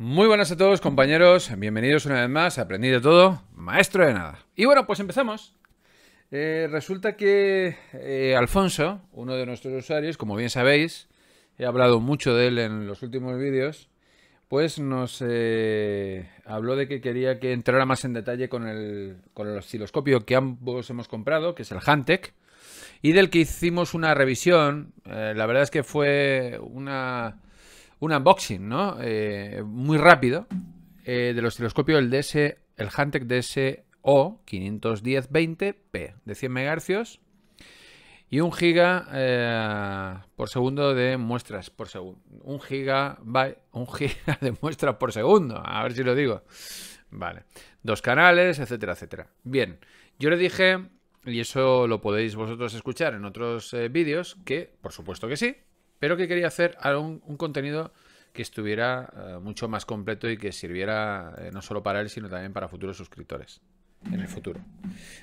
Muy buenas a todos compañeros, bienvenidos una vez más Aprendí de Todo, Maestro de Nada. Y bueno, pues empezamos. Eh, resulta que eh, Alfonso, uno de nuestros usuarios, como bien sabéis, he hablado mucho de él en los últimos vídeos, pues nos eh, habló de que quería que entrara más en detalle con el, con el osciloscopio que ambos hemos comprado, que es el Hantec, y del que hicimos una revisión. la verdad es que fue una un unboxing, ¿no? Eh, muy rápido eh, del osciloscopio el DS, el Hantec DSO 510-20p de 100 MHz y un giga eh, por segundo de muestras por segundo. Un giga, un giga de muestras por segundo. A ver si lo digo. Vale. Dos canales, etcétera, etcétera. Bien. Yo le dije, y eso lo podéis vosotros escuchar en otros eh, vídeos, que por supuesto que sí, pero que quería hacer un, contenido que estuviera eh, mucho más completo y que sirviera eh, no solo para él, sino también para futuros suscriptores en el futuro.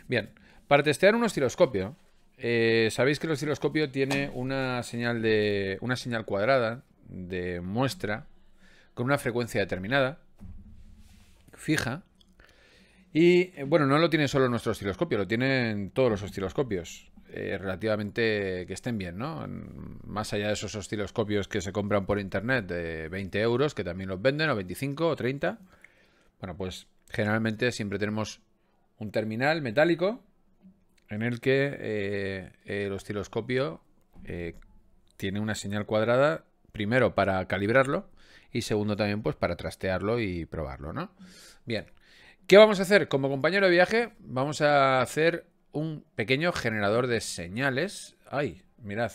Bien, para testear un osciloscopio, eh, sabéis que el osciloscopio tiene una señal, de, una señal cuadrada de muestra con una frecuencia determinada, fija, y bueno, no lo tiene solo nuestro osciloscopio, lo tienen todos los osciloscopios. Eh, relativamente que estén bien, ¿no? Más allá de esos osciloscopios que se compran por internet de 20 euros, que también los venden, o 25 o 30. Bueno, pues generalmente siempre tenemos un terminal metálico en el que eh, el osciloscopio eh, tiene una señal cuadrada, primero para calibrarlo y segundo también pues para trastearlo y probarlo, ¿no? Bien, ¿qué vamos a hacer? Como compañero de viaje vamos a hacer un pequeño generador de señales. Ay, mirad.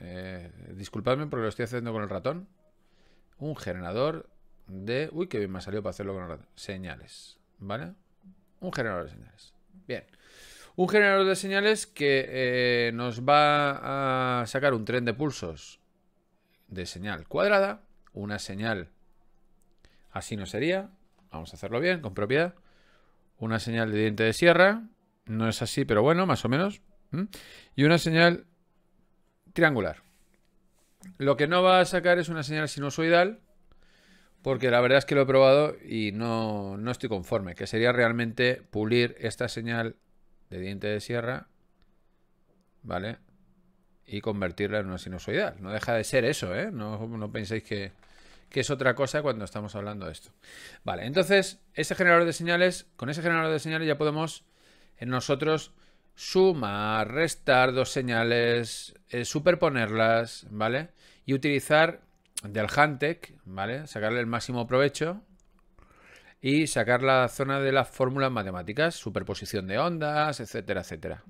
Eh, disculpadme porque lo estoy haciendo con el ratón. Un generador de... Uy, qué bien me ha salido para hacerlo con el ratón. Señales, ¿vale? Un generador de señales. Bien. Un generador de señales que eh, nos va a sacar un tren de pulsos de señal cuadrada, una señal así no sería, vamos a hacerlo bien, con propiedad, una señal de diente de sierra, no es así, pero bueno, más o menos. Y una señal triangular. Lo que no va a sacar es una señal sinusoidal, porque la verdad es que lo he probado y no, estoy conforme, que sería realmente pulir esta señal de diente de sierra, ¿vale? Y convertirla en una sinusoidal. No deja de ser eso, ¿eh? No, no penséis que, que es otra cosa cuando estamos hablando de esto. Vale, entonces, ese generador de señales, con ese generador de señales ya podemos en nosotros sumar, restar dos señales, eh, superponerlas, ¿vale? Y utilizar del Hantec, ¿vale? Sacarle el máximo provecho y sacar la zona de las fórmulas matemáticas, superposición de ondas, etcétera, etcétera.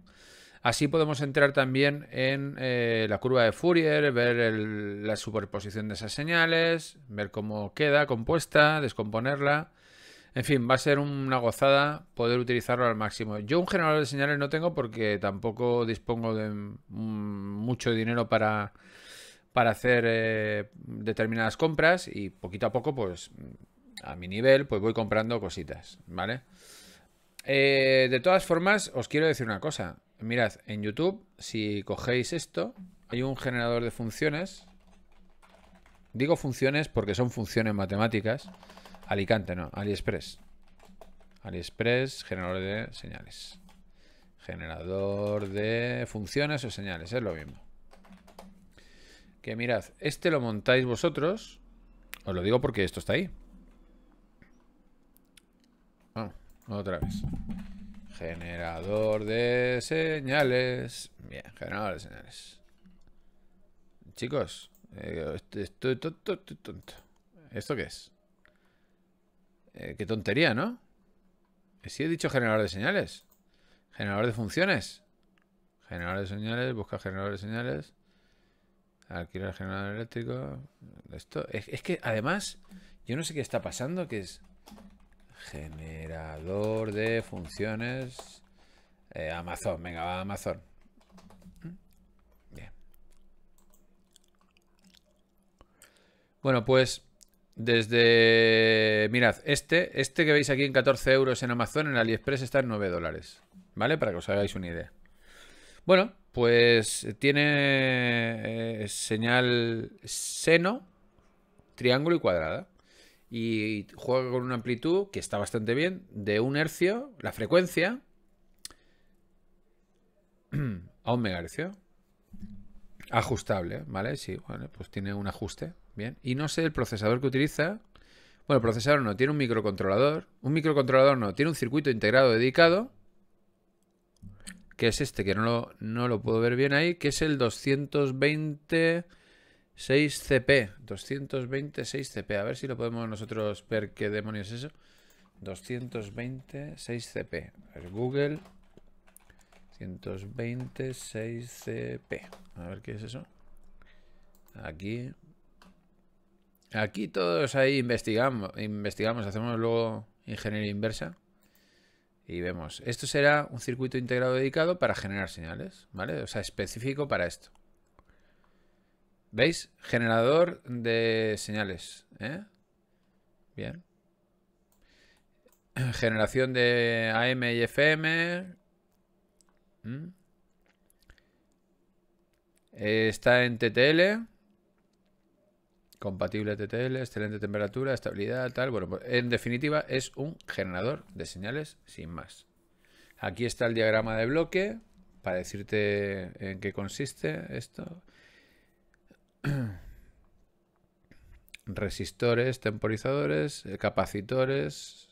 Así podemos entrar también en eh, la curva de Fourier, ver la superposición de esas señales, ver cómo queda compuesta, descomponerla en fin, va a ser una gozada poder utilizarlo al máximo. Yo un generador de señales no tengo porque tampoco dispongo de mucho dinero para, para hacer eh, determinadas compras y poquito a poco, pues a mi nivel, pues voy comprando cositas, ¿vale? Eh, de todas formas, os quiero decir una cosa. Mirad, en YouTube, si cogéis esto, hay un generador de funciones. Digo funciones porque son funciones matemáticas. Alicante, no, AliExpress. AliExpress, generador de señales. Generador de funciones o señales, es lo mismo. Que mirad, este lo montáis vosotros. Os lo digo porque esto está ahí. Ah, otra vez. Generador de señales. Bien, generador de señales. Chicos, eh, ¿Esto qué es? Eh, qué tontería, ¿no? Eh, sí he dicho generador de señales. Generador de funciones. Generador de señales, busca generador de señales. Alquilar el generador eléctrico. Esto. Es, que además, yo no sé qué está pasando, que es. Generador de funciones. Eh, Amazon, venga, va Amazon. Bien. Bueno, pues. Desde, mirad, este, este que veis aquí en 14 euros en Amazon, en AliExpress está en 9 dólares, ¿vale? Para que os hagáis una idea. Bueno, pues tiene eh, señal seno, triángulo y cuadrada. Y juega con una amplitud que está bastante bien, de un hercio, la frecuencia, a un megahercio. Ajustable, ¿vale? Sí, bueno, pues tiene un ajuste y no sé el procesador que utiliza. Bueno, el procesador no, tiene un microcontrolador. Un microcontrolador no, tiene un circuito integrado dedicado. Que es este, que no lo, no lo puedo ver bien ahí. Que es el 226CP. 226CP. A ver si lo podemos nosotros ver qué demonios es eso. 226CP. ver Google. 126CP. A ver qué es eso. Aquí. Aquí todos ahí investigamos, investigamos, hacemos luego ingeniería inversa y vemos. Esto será un circuito integrado dedicado para generar señales, ¿vale? O sea, específico para esto. ¿Veis? Generador de señales. ¿eh? Bien. Generación de AM y FM. ¿Mm? Está en TTL compatible TTL, excelente temperatura, estabilidad, tal. Bueno, pues, en definitiva es un generador de señales sin más. Aquí está el diagrama de bloque para decirte en qué consiste esto. Resistores, temporizadores, capacitores,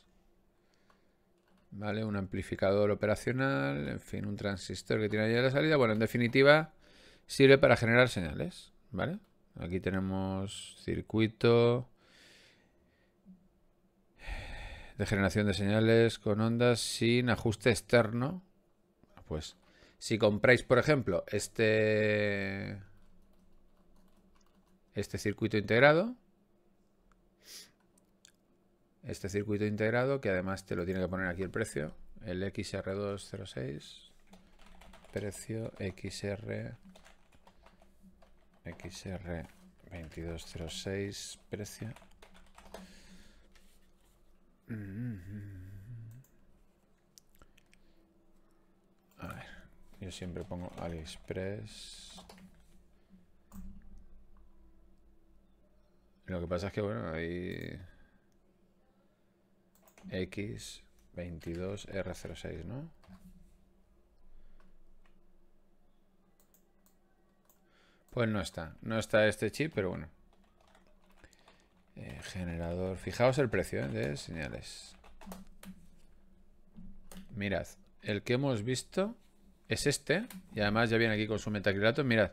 ¿vale? Un amplificador operacional, en fin, un transistor que tiene la salida. Bueno, en definitiva, sirve para generar señales, ¿vale? Aquí tenemos circuito de generación de señales con ondas sin ajuste externo. Pues si compráis, por ejemplo, este, este circuito integrado, este circuito integrado, que además te lo tiene que poner aquí el precio, el XR206, precio XR XR2206, precio. A ver, yo siempre pongo AliExpress. Lo que pasa es que, bueno, ahí X22R06, ¿no? Pues no está. No está este chip, pero bueno. Eh, generador. Fijaos el precio eh, de señales. Mirad, el que hemos visto es este. Y además ya viene aquí con su metacrilato. Mirad.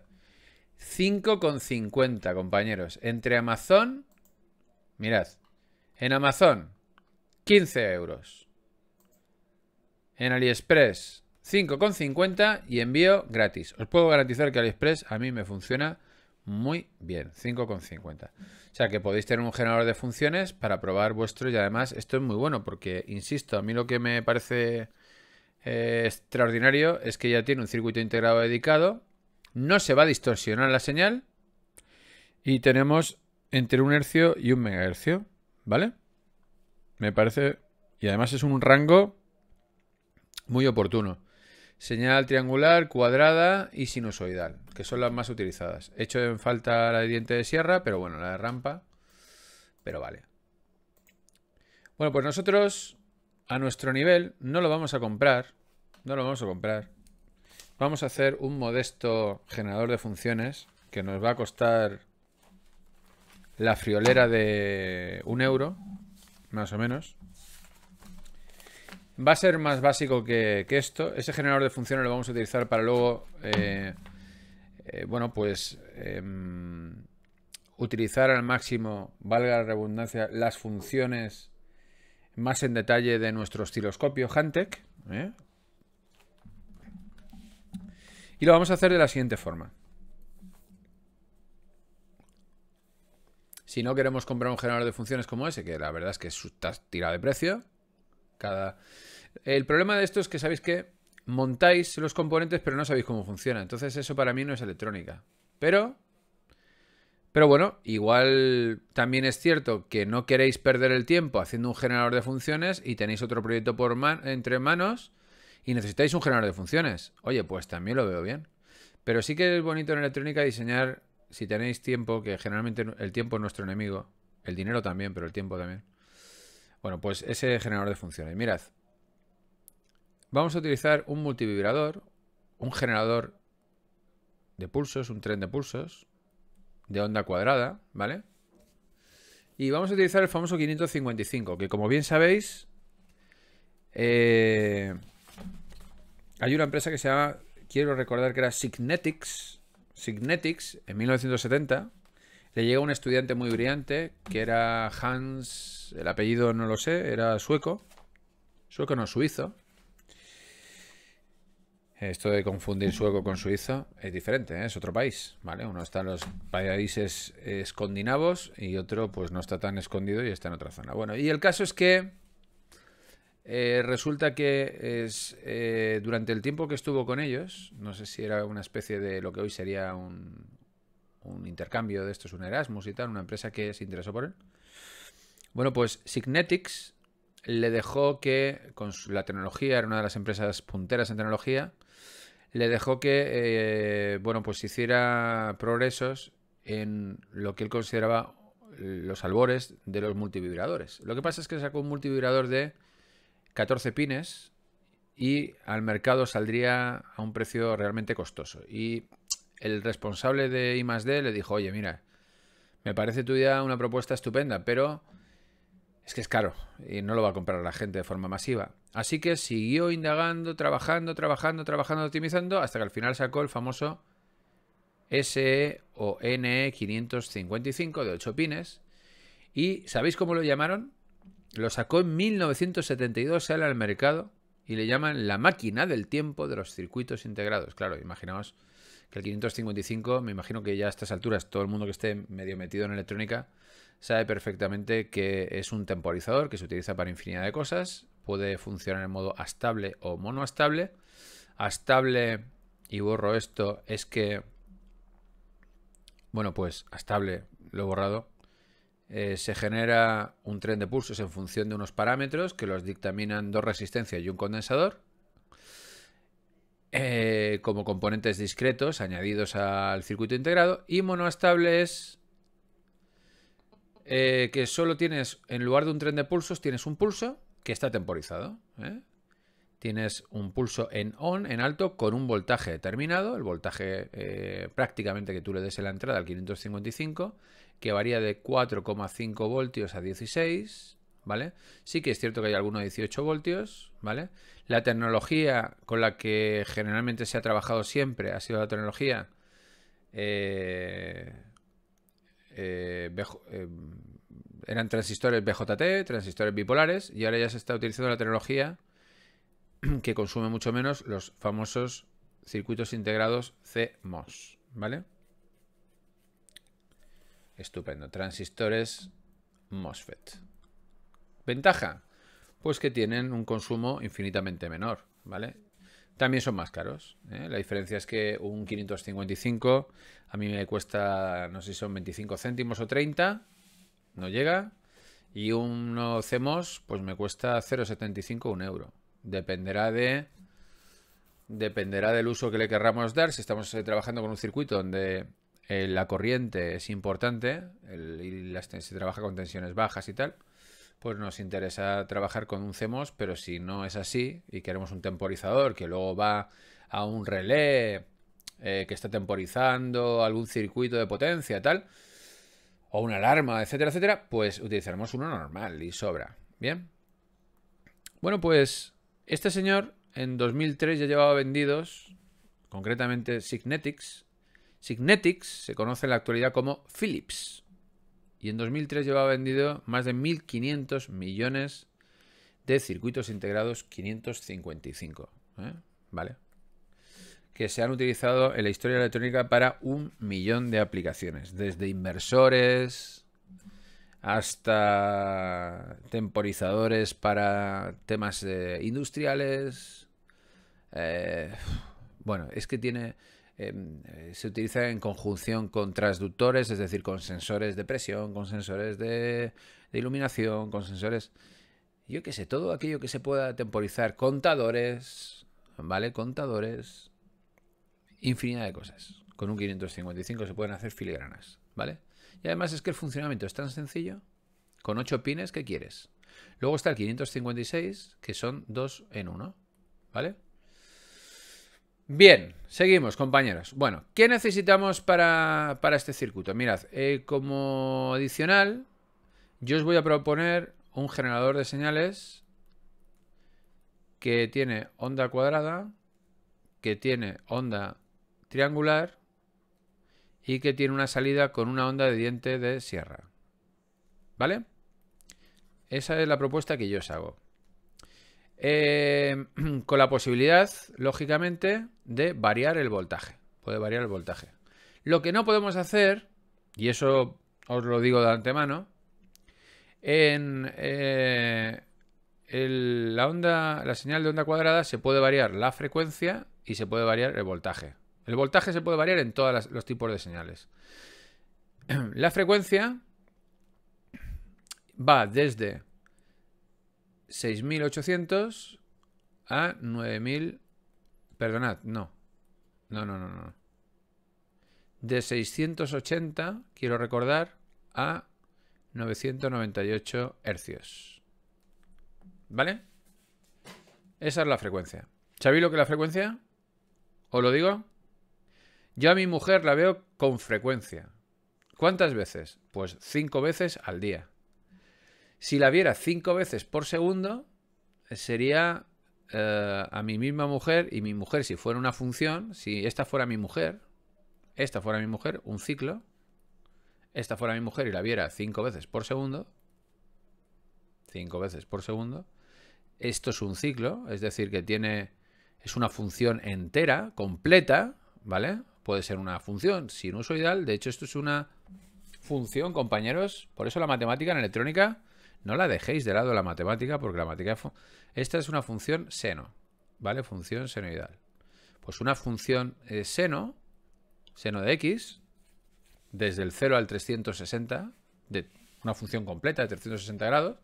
5,50, compañeros. Entre Amazon... Mirad. En Amazon, 15 euros. En AliExpress, 5,50 y envío gratis. Os puedo garantizar que AliExpress a mí me funciona muy bien, 5,50. O sea que podéis tener un generador de funciones para probar vuestro y además esto es muy bueno porque, insisto, a mí lo que me parece eh, extraordinario es que ya tiene un circuito integrado dedicado, no se va a distorsionar la señal y tenemos entre un hercio y un megahercio, ¿vale? Me parece... Y además es un rango muy oportuno. Señal triangular, cuadrada y sinusoidal, que son las más utilizadas. He hecho en falta la de diente de sierra, pero bueno, la de rampa. Pero vale. Bueno, pues nosotros a nuestro nivel no lo vamos a comprar. No lo vamos a comprar. Vamos a hacer un modesto generador de funciones que nos va a costar la friolera de un euro, más o menos. Va a ser más básico que, esto. Ese generador de funciones lo vamos a utilizar para luego, eh, eh, bueno, pues em, utilizar al máximo, valga la redundancia, las funciones más en detalle de nuestro osciloscopio Hantec. ¿eh? Y lo vamos a hacer de la siguiente forma. Si no queremos comprar un generador de funciones como ese, que la verdad es que está tirado de precio, cada... El problema de esto es que sabéis que montáis los componentes pero no sabéis cómo funciona. Entonces eso para mí no es electrónica. Pero... Pero bueno, igual también es cierto que no queréis perder el tiempo haciendo un generador de funciones y tenéis otro proyecto por entre manos y necesitáis un generador de funciones. Oye, pues también lo veo bien. Pero sí que es bonito en electrónica diseñar, si tenéis tiempo, que generalmente el tiempo es nuestro enemigo. El dinero también, pero el tiempo también. Bueno, pues ese generador de funciones. Mirad, vamos a utilizar un multivibrador, un generador de pulsos, un tren de pulsos, de onda cuadrada, ¿vale? Y vamos a utilizar el famoso 555, que como bien sabéis, eh, hay una empresa que se llama, quiero recordar que era Signetics, Signetics, en 1970, le llega un estudiante muy brillante que era Hans, el apellido no lo sé, era sueco, sueco no suizo. Esto de confundir sueco con suizo es diferente, ¿eh? es otro país, ¿vale? Uno está en los países escandinavos y otro pues no está tan escondido y está en otra zona. Bueno, y el caso es que eh, resulta que es, eh, durante el tiempo que estuvo con ellos, no sé si era una especie de lo que hoy sería un, un intercambio de estos, un Erasmus y tal, una empresa que se interesó por él. Bueno, pues Signetics le dejó que, con la tecnología, era una de las empresas punteras en tecnología, le dejó que, eh, bueno, pues hiciera progresos en lo que él consideraba los albores de los multivibradores. Lo que pasa es que sacó un multivibrador de 14 pines y al mercado saldría a un precio realmente costoso. Y el responsable de I+D le dijo, oye, mira, me parece tu idea una propuesta estupenda, pero es que es caro y no lo va a comprar la gente de forma masiva. Así que siguió indagando, trabajando, trabajando, trabajando, optimizando, hasta que al final sacó el famoso SE o n 555 e de 8 pines. ¿Y sabéis cómo lo llamaron? Lo sacó en 1972, sale al mercado y le llaman la máquina del tiempo de los circuitos integrados. Claro, imaginaos que el 555, me imagino que ya a estas alturas todo el mundo que esté medio metido en electrónica sabe perfectamente que es un temporizador que se utiliza para infinidad de cosas, puede funcionar en modo estable o monoastable. Astable, y borro esto, es que, bueno, pues estable lo he borrado, eh, se genera un tren de pulsos en función de unos parámetros que los dictaminan dos resistencias y un condensador. Eh, como componentes discretos añadidos al circuito integrado y monoestables eh, que solo tienes, en lugar de un tren de pulsos, tienes un pulso que está temporizado. ¿eh? Tienes un pulso en on, en alto, con un voltaje determinado, el voltaje prácticamente que tú le des en la entrada al 555, que varía de 4,5 voltios a 16, ¿vale? Sí que es cierto que hay algunos 18 voltios, ¿vale? La tecnología con la que generalmente se ha trabajado siempre ha sido la tecnología eh, eh, eh, eran transistores BJT, transistores bipolares, y ahora ya se está utilizando la tecnología que consume mucho menos los famosos circuitos integrados CMOS, ¿vale? Estupendo, transistores MOSFET. Ventaja, pues que tienen un consumo infinitamente menor, ¿vale? También son más caros. ¿eh? La diferencia es que un 555 a mí me cuesta, no sé si son 25 céntimos o 30, no llega. Y uno CEMOS, pues me cuesta 0,75 un euro. Dependerá de. Dependerá del uso que le querramos dar. Si estamos eh, trabajando con un circuito donde eh, la corriente es importante y se trabaja con tensiones bajas y tal, pues nos interesa trabajar con un CEMOS, pero si no es así y queremos un temporizador que luego va a un relé eh, que está temporizando, algún circuito de potencia, tal, o una alarma, etcétera, etcétera, pues utilizaremos uno normal y sobra. Bien. Bueno, pues este señor en 2003 ya llevaba vendidos, concretamente Signetics. Signetics se conoce en la actualidad como Philips y en 2003 llevaba vendido más de 1.500 millones de circuitos integrados 555. ¿eh? ¿Vale? Que se han utilizado en la historia electrónica para un millón de aplicaciones, desde inversores hasta temporizadores para temas eh, industriales. Eh, bueno, es que tiene Em, eh, se utiliza en conjunción con transductores, es decir, con sensores de presión, con sensores de, iluminación, con sensores, yo qué sé, todo aquello que se pueda temporizar, contadores, ¿vale? Contadores, infinidad de cosas. Con un 555 se pueden hacer filigranas, ¿vale? Y además es que el funcionamiento es tan sencillo, con 8 pines, ¿qué quieres? Luego está el 556, que son dos en uno, ¿vale? Bien, seguimos, compañeros. Bueno, ¿qué necesitamos para, este circuito? Mirad, eh, como adicional, yo os voy a proponer un generador de señales que tiene onda cuadrada, que tiene onda triangular y que tiene una salida con una onda de diente de sierra. ¿Vale? Esa es la propuesta que yo os hago. Em, con la posibilidad, lógicamente, de variar el voltaje. Puede variar el voltaje. Lo que no podemos hacer, y eso os lo digo de antemano, en eh, la onda, la señal de onda cuadrada se puede variar la frecuencia y se puede variar el voltaje. El voltaje se puede variar en todos los tipos de señales. La frecuencia va desde 6.800 a 9.000. Perdonad, no. No, no, no, no. De 680, quiero recordar, a 998 hercios. ¿Vale? Esa es la frecuencia. ¿Sabéis lo que es la frecuencia? ¿Os lo digo? Yo a mi mujer la veo con frecuencia. ¿Cuántas veces? Pues cinco veces al día. Si la viera cinco veces por segundo, sería eh, a mi misma mujer y mi mujer si fuera una función, si esta fuera mi mujer, esta fuera mi mujer, un ciclo, esta fuera mi mujer y la viera cinco veces por segundo, cinco veces por segundo, esto es un ciclo, es decir, que tiene, es una función entera, completa, ¿vale? Puede ser una función sinusoidal, de hecho esto es una función, compañeros, por eso la matemática en electrónica no la dejéis de lado la matemática porque la matemática... Esta es una función seno, ¿vale? Función senoidal. Pues una función eh, seno, seno de x, desde el 0 al 360, de una función completa de 360 grados,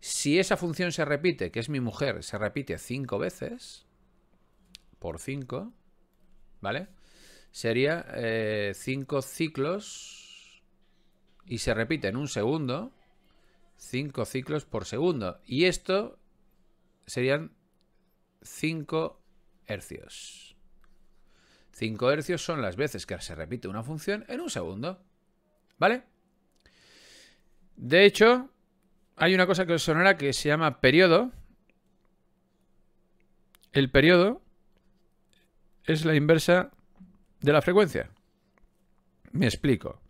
si esa función se repite, que es mi mujer, se repite 5 veces, por 5, ¿vale? Sería 5 eh, ciclos y se repite en un segundo, 5 ciclos por segundo. Y esto serían 5 hercios. 5 hercios son las veces que se repite una función en un segundo. ¿Vale? De hecho, hay una cosa que os sonará que se llama periodo. El periodo es la inversa de la frecuencia. Me explico.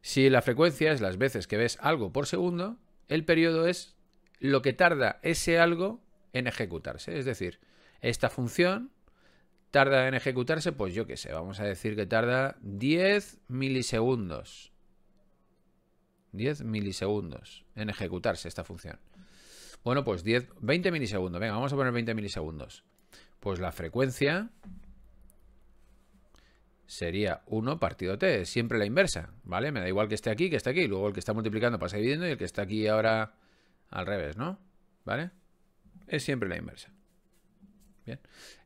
Si la frecuencia es las veces que ves algo por segundo, el periodo es lo que tarda ese algo en ejecutarse. Es decir, esta función tarda en ejecutarse, pues yo qué sé, vamos a decir que tarda 10 milisegundos. 10 milisegundos en ejecutarse esta función. Bueno, pues 10, 20 milisegundos. Venga, vamos a poner 20 milisegundos. Pues la frecuencia sería 1 partido t, siempre la inversa, ¿vale? Me da igual que esté aquí, que esté aquí, luego el que está multiplicando pasa dividiendo y el que está aquí ahora al revés, ¿no? ¿Vale? Es siempre la inversa. Bien.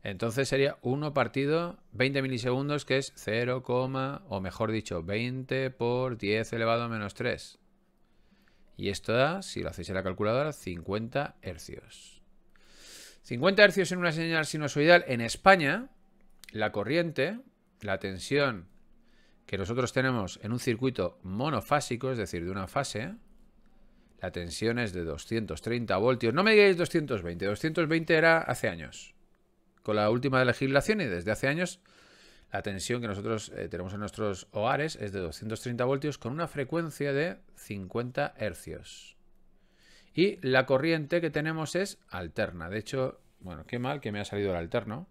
Entonces sería 1 partido 20 milisegundos, que es 0, o mejor dicho, 20 por 10 elevado a menos 3. Y esto da, si lo hacéis en la calculadora, 50 hercios. 50 hercios en una señal sinusoidal en España, la corriente, la tensión que nosotros tenemos en un circuito monofásico, es decir, de una fase, la tensión es de 230 voltios. No me digáis 220, 220 era hace años. Con la última legislación y desde hace años, la tensión que nosotros eh, tenemos en nuestros hogares es de 230 voltios con una frecuencia de 50 hercios. Y la corriente que tenemos es alterna. De hecho, bueno, qué mal que me ha salido el alterno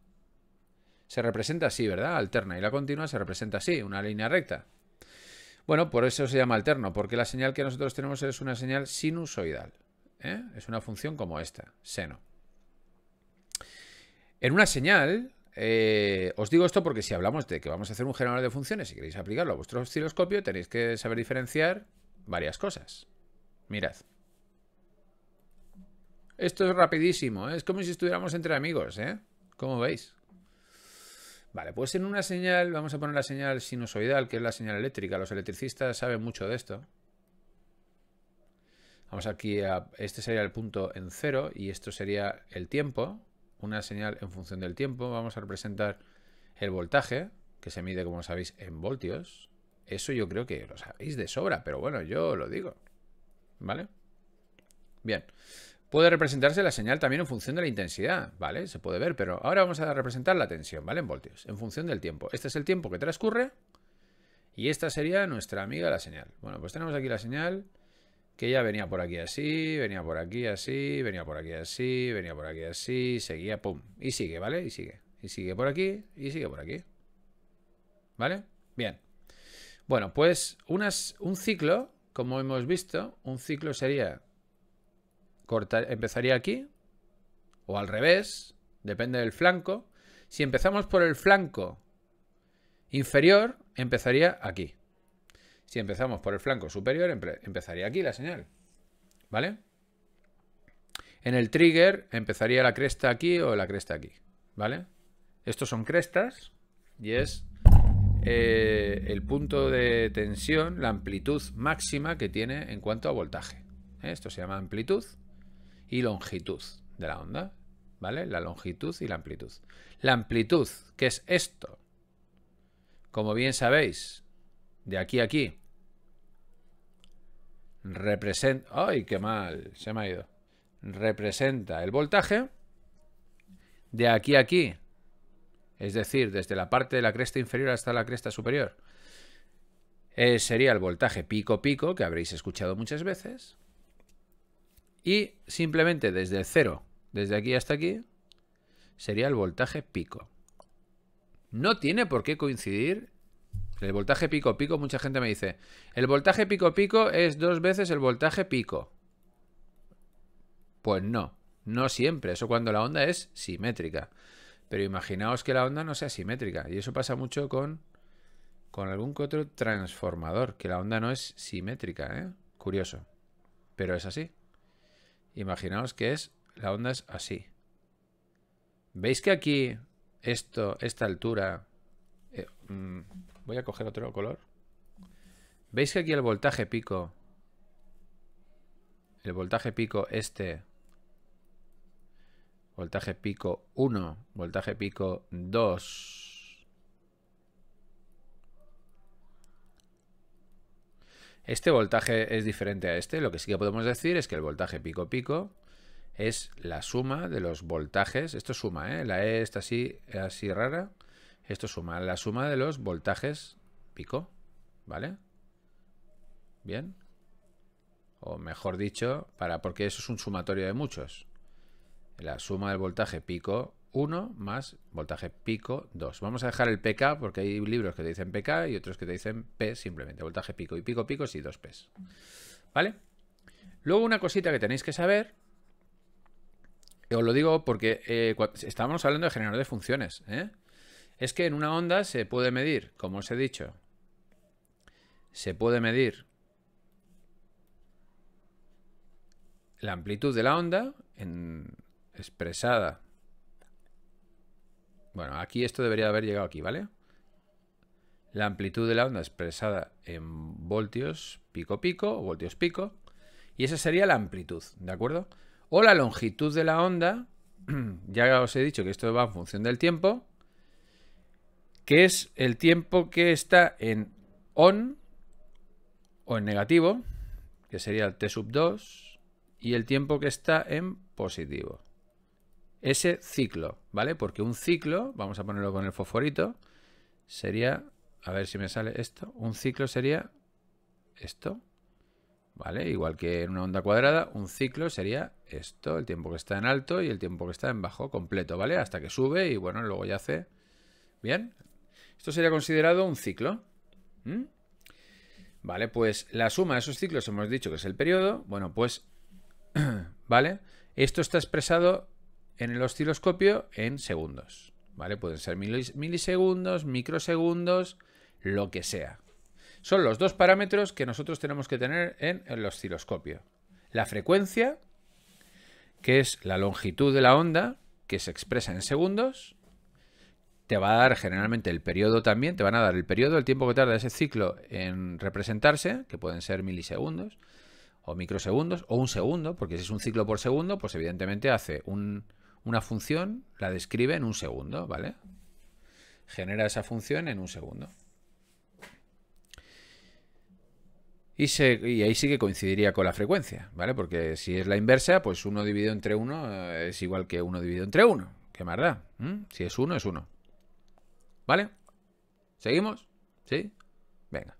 se representa así, ¿verdad? Alterna y la continua se representa así, una línea recta. Bueno, por eso se llama alterno, porque la señal que nosotros tenemos es una señal sinusoidal. ¿eh? Es una función como esta, seno. En una señal, eh, os digo esto porque si hablamos de que vamos a hacer un generador de funciones y queréis aplicarlo a vuestro osciloscopio, tenéis que saber diferenciar varias cosas. Mirad. Esto es rapidísimo, ¿eh? es como si estuviéramos entre amigos, ¿eh? Como veis, Vale, pues en una señal, vamos a poner la señal sinusoidal, que es la señal eléctrica. Los electricistas saben mucho de esto. Vamos aquí a... Este sería el punto en cero y esto sería el tiempo. Una señal en función del tiempo. Vamos a representar el voltaje, que se mide, como sabéis, en voltios. Eso yo creo que lo sabéis de sobra, pero bueno, yo lo digo. ¿Vale? Bien. Puede representarse la señal también en función de la intensidad, ¿vale? Se puede ver, pero ahora vamos a representar la tensión, ¿vale? En voltios, en función del tiempo. Este es el tiempo que transcurre y esta sería nuestra amiga la señal. Bueno, pues tenemos aquí la señal que ya venía por aquí así, venía por aquí así, venía por aquí así, venía por aquí así, seguía, pum, y sigue, ¿vale? Y sigue, y sigue por aquí, y sigue por aquí. ¿Vale? Bien. Bueno, pues unas, un ciclo, como hemos visto, un ciclo sería empezaría aquí o al revés, depende del flanco. Si empezamos por el flanco inferior, empezaría aquí. Si empezamos por el flanco superior, empezaría aquí la señal. ¿Vale? En el trigger empezaría la cresta aquí o la cresta aquí. ¿Vale? Estos son crestas y es eh, el punto de tensión, la amplitud máxima que tiene en cuanto a voltaje. ¿eh? Esto se llama amplitud y longitud de la onda, ¿vale? La longitud y la amplitud. La amplitud, que es esto, como bien sabéis, de aquí a aquí, representa... ¡Ay, qué mal! Se me ha ido. Representa el voltaje de aquí a aquí, es decir, desde la parte de la cresta inferior hasta la cresta superior, eh, sería el voltaje pico-pico, que habréis escuchado muchas veces, y simplemente desde el desde aquí hasta aquí, sería el voltaje pico. No tiene por qué coincidir el voltaje pico-pico, mucha gente me dice, el voltaje pico-pico es dos veces el voltaje pico. Pues no, no siempre, eso cuando la onda es simétrica. Pero imaginaos que la onda no sea simétrica, y eso pasa mucho con, con algún otro transformador, que la onda no es simétrica, ¿eh? Curioso, pero es así. Imaginaos que es la onda es así. ¿Veis que aquí esto, esta altura... Eh, mm, voy a coger otro color. ¿Veis que aquí el voltaje pico... El voltaje pico este... Voltaje pico 1, voltaje pico 2 Este voltaje es diferente a este. Lo que sí que podemos decir es que el voltaje pico-pico es la suma de los voltajes. Esto suma, ¿eh? La E está así, e así rara. Esto suma la suma de los voltajes pico, ¿vale? Bien. O mejor dicho, para porque eso es un sumatorio de muchos. La suma del voltaje pico 1 más voltaje pico 2. Vamos a dejar el PK porque hay libros que te dicen PK y otros que te dicen P simplemente. Voltaje pico y pico pico si 2 p ¿Vale? Luego una cosita que tenéis que saber. Os lo digo porque eh, estábamos hablando de generador de funciones. ¿eh? Es que en una onda se puede medir, como os he dicho, se puede medir la amplitud de la onda en, expresada bueno, aquí esto debería haber llegado aquí, ¿vale? La amplitud de la onda expresada en voltios pico-pico, voltios pico. Y esa sería la amplitud, ¿de acuerdo? O la longitud de la onda, ya os he dicho que esto va en función del tiempo, que es el tiempo que está en on o en negativo, que sería el t sub 2, y el tiempo que está en positivo ese ciclo, ¿vale? Porque un ciclo, vamos a ponerlo con el fosforito, sería, a ver si me sale esto, un ciclo sería esto, ¿vale? Igual que en una onda cuadrada, un ciclo sería esto, el tiempo que está en alto y el tiempo que está en bajo completo, ¿vale? Hasta que sube y bueno, luego ya hace... ¿Bien? Esto sería considerado un ciclo. Vale, pues la suma de esos ciclos hemos dicho que es el periodo. Bueno, pues... ¿Vale? Esto está expresado en el osciloscopio en segundos. ¿Vale? Pueden ser milisegundos, microsegundos, lo que sea. Son los dos parámetros que nosotros tenemos que tener en el osciloscopio. La frecuencia, que es la longitud de la onda, que se expresa en segundos. Te va a dar generalmente el periodo también, te van a dar el periodo, el tiempo que tarda ese ciclo en representarse, que pueden ser milisegundos o microsegundos o un segundo, porque si es un ciclo por segundo, pues evidentemente hace un, una función, la describe en un segundo, ¿vale? Genera esa función en un segundo. Y, ahí sí que coincidiría con la frecuencia, ¿vale? Porque si es la inversa, pues 1 dividido entre 1 eh, es igual que 1 dividido entre 1. ¿Qué más da? ¿Mm? Si es 1, es 1. ¿Vale? ¿Seguimos? ¿Sí? Venga.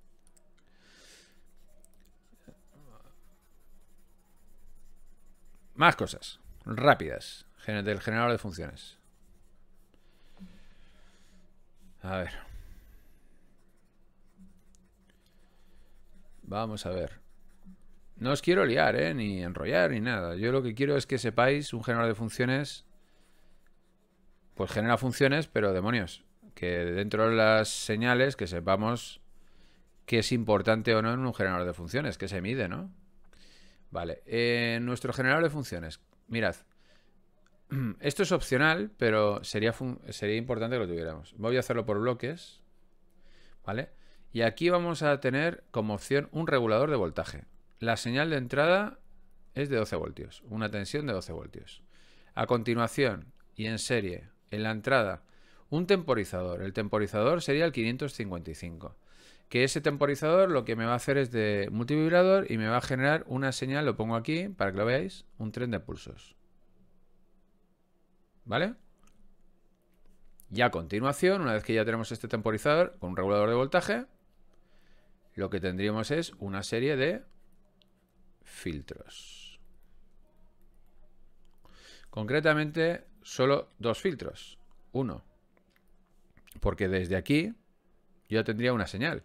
Más cosas. Rápidas del generador de funciones. A ver. Vamos a ver. No os quiero liar, ¿eh? ni enrollar, ni nada. Yo lo que quiero es que sepáis un generador de funciones. Pues genera funciones, pero demonios. Que dentro de las señales que sepamos qué es importante o no en un generador de funciones, que se mide, ¿no? Vale. nuestro generador de funciones. Mirad. Esto es opcional, pero sería, importante que lo tuviéramos. Voy a hacerlo por bloques. ¿Vale? Y aquí vamos a tener como opción un regulador de voltaje. La señal de entrada es de 12 voltios, una tensión de 12 voltios. A continuación, y en serie, en la entrada, un temporizador. El temporizador sería el 555. Que ese temporizador lo que me va a hacer es de multivibrador y me va a generar una señal, lo pongo aquí para que lo veáis, un tren de pulsos. ¿Vale? Y a continuación, una vez que ya tenemos este temporizador con un regulador de voltaje, lo que tendríamos es una serie de filtros. Concretamente, solo dos filtros. Uno, porque desde aquí yo tendría una señal.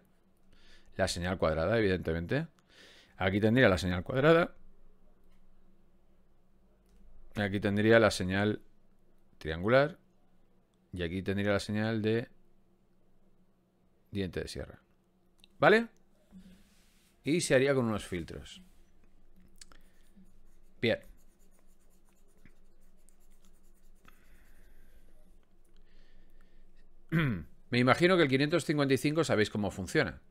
La señal cuadrada, evidentemente. Aquí tendría la señal cuadrada. Aquí tendría la señal triangular y aquí tendría la señal de diente de sierra. ¿Vale? Y se haría con unos filtros. Bien. Me imagino que el 555 sabéis cómo funciona.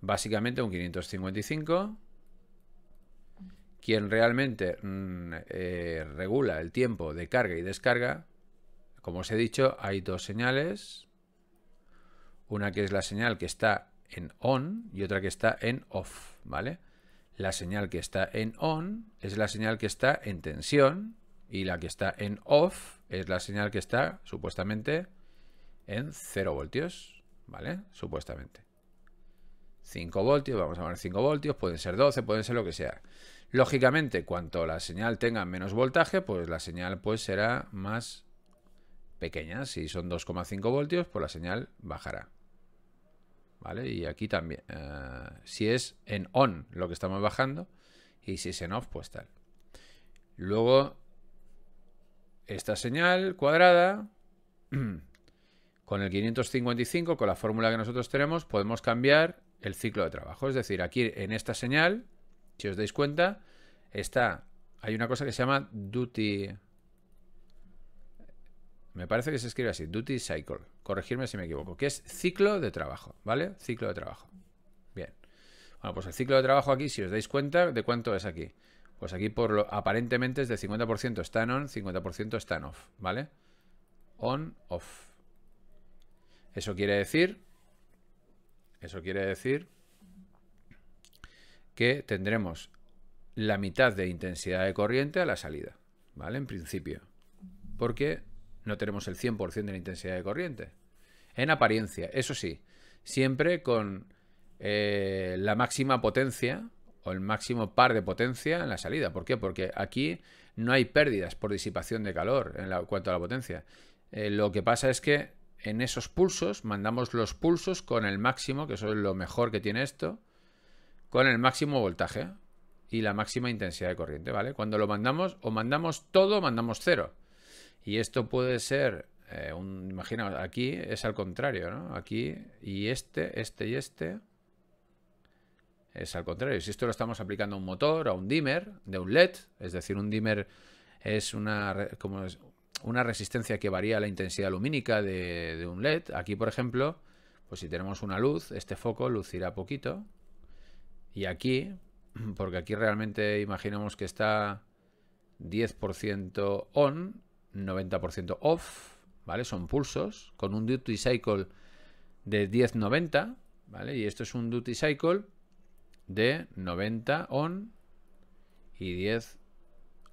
Básicamente un 555, quien realmente mm, eh, regula el tiempo de carga y descarga como os he dicho, hay dos señales. Una que es la señal que está en on y otra que está en off, ¿vale? La señal que está en on es la señal que está en tensión y la que está en off es la señal que está supuestamente en 0 voltios, ¿vale? Supuestamente. 5 voltios, vamos a poner 5 voltios, pueden ser 12, pueden ser lo que sea. Lógicamente, cuanto la señal tenga menos voltaje, pues la señal pues será más pequeñas. Si son 2,5 voltios, pues la señal bajará. ¿Vale? Y aquí también. Eh, si es en on lo que estamos bajando y si es en off, pues tal. Luego, esta señal cuadrada, con el 555, con la fórmula que nosotros tenemos, podemos cambiar el ciclo de trabajo. Es decir, aquí en esta señal, si os dais cuenta, está, hay una cosa que se llama duty me parece que se escribe así, duty cycle. Corregirme si me equivoco. Que es ciclo de trabajo, ¿vale? Ciclo de trabajo. Bien. Bueno, pues el ciclo de trabajo aquí, si os dais cuenta, ¿de cuánto es aquí? Pues aquí por lo, aparentemente es de 50% stand on, 50% stand off, ¿vale? On, off. Eso quiere decir, eso quiere decir que tendremos la mitad de intensidad de corriente a la salida, ¿vale? En principio. Porque no tenemos el 100% de la intensidad de corriente. En apariencia, eso sí, siempre con eh, la máxima potencia o el máximo par de potencia en la salida. ¿Por qué? Porque aquí no hay pérdidas por disipación de calor en cuanto a la potencia. Eh, lo que pasa es que en esos pulsos mandamos los pulsos con el máximo, que eso es lo mejor que tiene esto, con el máximo voltaje y la máxima intensidad de corriente, ¿vale? Cuando lo mandamos o mandamos todo o mandamos cero. Y esto puede ser, eh, imagina, aquí es al contrario, ¿no? Aquí y este, este y este. Es al contrario. Si esto lo estamos aplicando a un motor, a un dimmer, de un LED, es decir, un dimmer es una, como una resistencia que varía la intensidad lumínica de, de un LED. Aquí, por ejemplo, pues si tenemos una luz, este foco lucirá poquito. Y aquí, porque aquí realmente imaginamos que está 10% on, 90% off, ¿vale? Son pulsos con un duty cycle de 10.90, ¿vale? Y esto es un duty cycle de 90 on y 10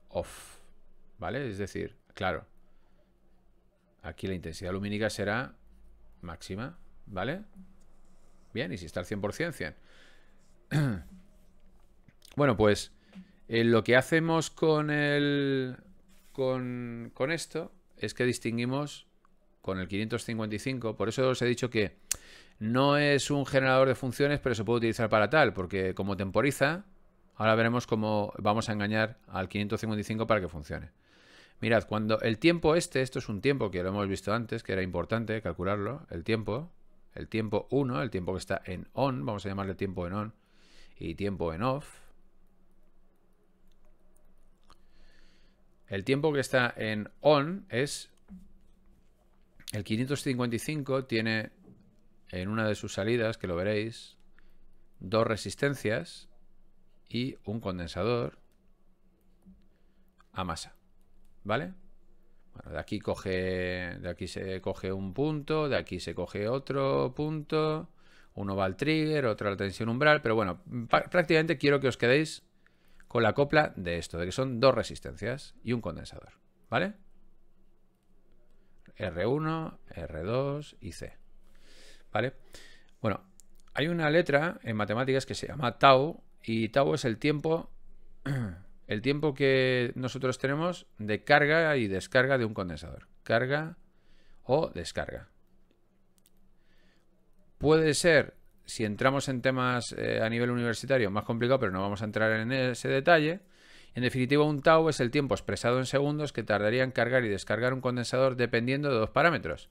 off, ¿vale? Es decir, claro, aquí la intensidad lumínica será máxima, ¿vale? Bien, y si está al 100%, 100. bueno, pues eh, lo que hacemos con el con, esto es que distinguimos con el 555, por eso os he dicho que no es un generador de funciones, pero se puede utilizar para tal, porque como temporiza, ahora veremos cómo vamos a engañar al 555 para que funcione. Mirad, cuando el tiempo este, esto es un tiempo que lo hemos visto antes, que era importante calcularlo, el tiempo, el tiempo 1, el tiempo que está en on, vamos a llamarle tiempo en on, y tiempo en off, El tiempo que está en on es... El 555 tiene en una de sus salidas, que lo veréis, dos resistencias y un condensador a masa. ¿Vale? de aquí coge. De aquí se coge un punto, de aquí se coge otro punto. Uno va al trigger, otro a la tensión umbral. Pero bueno, prácticamente quiero que os quedéis con la copla de esto, de que son dos resistencias y un condensador, ¿vale? R1, R2 y C, ¿vale? Bueno, hay una letra en matemáticas que se llama tau y tau es el tiempo el tiempo que nosotros tenemos de carga y descarga de un condensador. Carga o descarga. Puede ser si entramos en temas eh, a nivel universitario, más complicado, pero no vamos a entrar en ese detalle. En definitiva, un tau es el tiempo expresado en segundos que tardaría en cargar y descargar un condensador dependiendo de dos parámetros,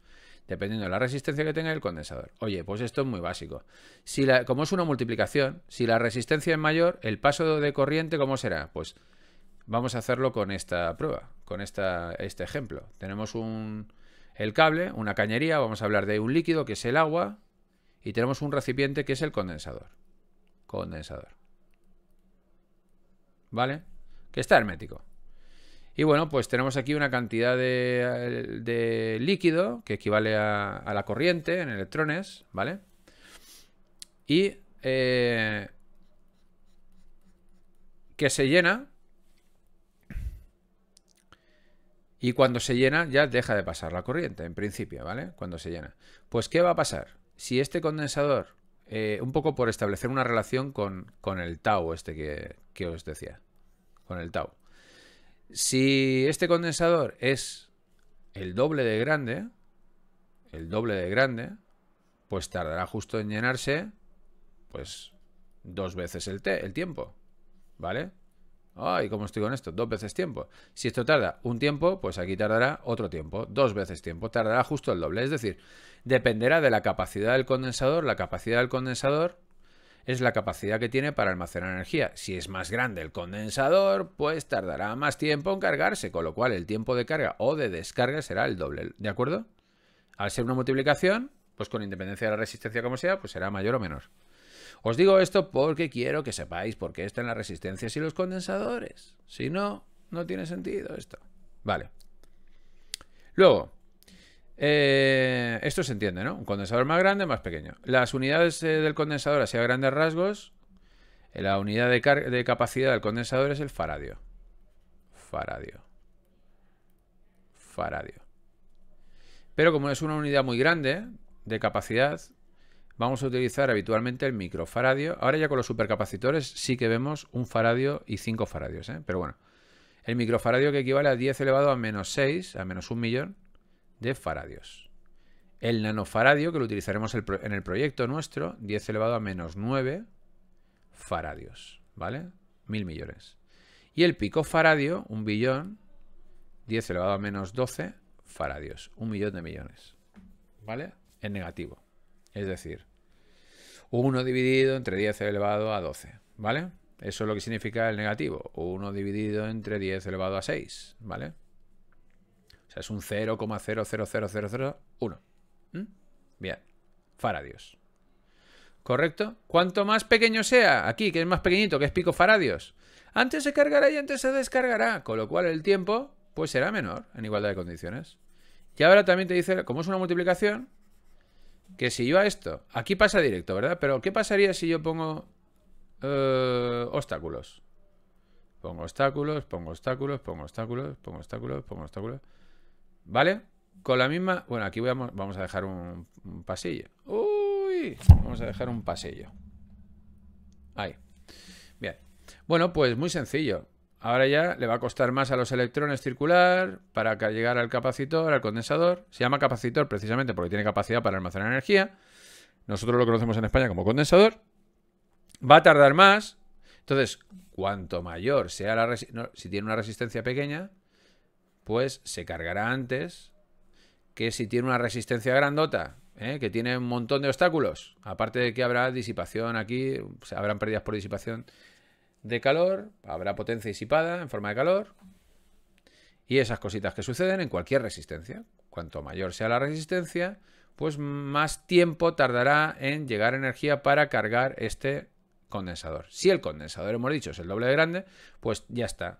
dependiendo de la resistencia que tenga el condensador. Oye, pues esto es muy básico. Si la, como es una multiplicación, si la resistencia es mayor, el paso de corriente, ¿cómo será? Pues vamos a hacerlo con esta prueba, con esta, este ejemplo. Tenemos un, el cable, una cañería, vamos a hablar de un líquido que es el agua, y tenemos un recipiente que es el condensador. Condensador. ¿Vale? Que está hermético. Y bueno, pues tenemos aquí una cantidad de, líquido que equivale a, la corriente en electrones, ¿vale? Y eh, que se llena. Y cuando se llena ya deja de pasar la corriente, en principio, ¿vale? Cuando se llena. Pues ¿qué va a pasar? si este condensador, eh, un poco por establecer una relación con, con el tau este que, que, os decía, con el tau. Si este condensador es el doble de grande, el doble de grande, pues tardará justo en llenarse, pues, dos veces el, t el tiempo, ¿vale? Ay, ¿cómo estoy con esto? Dos veces tiempo. Si esto tarda un tiempo, pues aquí tardará otro tiempo, dos veces tiempo, tardará justo el doble. Es decir, dependerá de la capacidad del condensador. La capacidad del condensador es la capacidad que tiene para almacenar energía. Si es más grande el condensador, pues tardará más tiempo en cargarse, con lo cual el tiempo de carga o de descarga será el doble, ¿de acuerdo? Al ser una multiplicación, pues con independencia de la resistencia como sea, pues será mayor o menor. Os digo esto porque quiero que sepáis por qué están las resistencias y los condensadores. Si no, no tiene sentido esto. Vale. Luego, eh, esto se entiende, ¿no? Un condensador más grande, más pequeño. Las unidades eh, del condensador, así a grandes rasgos, eh, la unidad de, capacidad del condensador es el faradio. Faradio. Faradio. Pero como es una unidad muy grande de capacidad, vamos a utilizar habitualmente el microfaradio. Ahora ya con los supercapacitores sí que vemos un faradio y cinco faradios, ¿eh? pero bueno. El microfaradio que equivale a 10 elevado a menos 6, a menos un millón, de faradios. El nanofaradio, que lo utilizaremos en el proyecto nuestro, 10 elevado a menos 9 faradios, ¿vale? Mil millones. Y el picofaradio, un billón, 10 elevado a menos 12 faradios, un millón de millones, ¿vale? En negativo, es decir, 1 dividido entre 10 elevado a 12, ¿vale? Eso es lo que significa el negativo, 1 dividido entre 10 elevado a 6, ¿vale? sea, es un 0,00001. ¿Mm? Bien. Faradios. ¿Correcto? Cuanto más pequeño sea, aquí, que es más pequeñito, que es pico faradios, antes se cargará y antes se descargará, con lo cual el tiempo pues, será menor en igualdad de condiciones. Y ahora también te dice, como es una multiplicación, que si yo a esto, aquí pasa directo, ¿verdad? Pero ¿qué pasaría si yo pongo eh, obstáculos? Pongo obstáculos, pongo obstáculos, pongo obstáculos, pongo obstáculos, pongo obstáculos. ¿Vale? Con la misma... Bueno, aquí vamos a dejar un, pasillo. ¡Uy! Vamos a dejar un pasillo. Ahí. Bien. Bueno, pues muy sencillo. Ahora ya le va a costar más a los electrones circular para llegar al capacitor, al condensador. Se llama capacitor precisamente porque tiene capacidad para almacenar energía. Nosotros lo conocemos en España como condensador. Va a tardar más. Entonces, cuanto mayor sea la resistencia, si tiene una resistencia pequeña, pues se cargará antes que si tiene una resistencia grandota, ¿eh? que tiene un montón de obstáculos, aparte de que habrá disipación aquí, habrán pérdidas por disipación de calor, habrá potencia disipada en forma de calor, y esas cositas que suceden en cualquier resistencia. Cuanto mayor sea la resistencia, pues más tiempo tardará en llegar energía para cargar este condensador. Si el condensador, hemos dicho, es el doble de grande, pues ya está.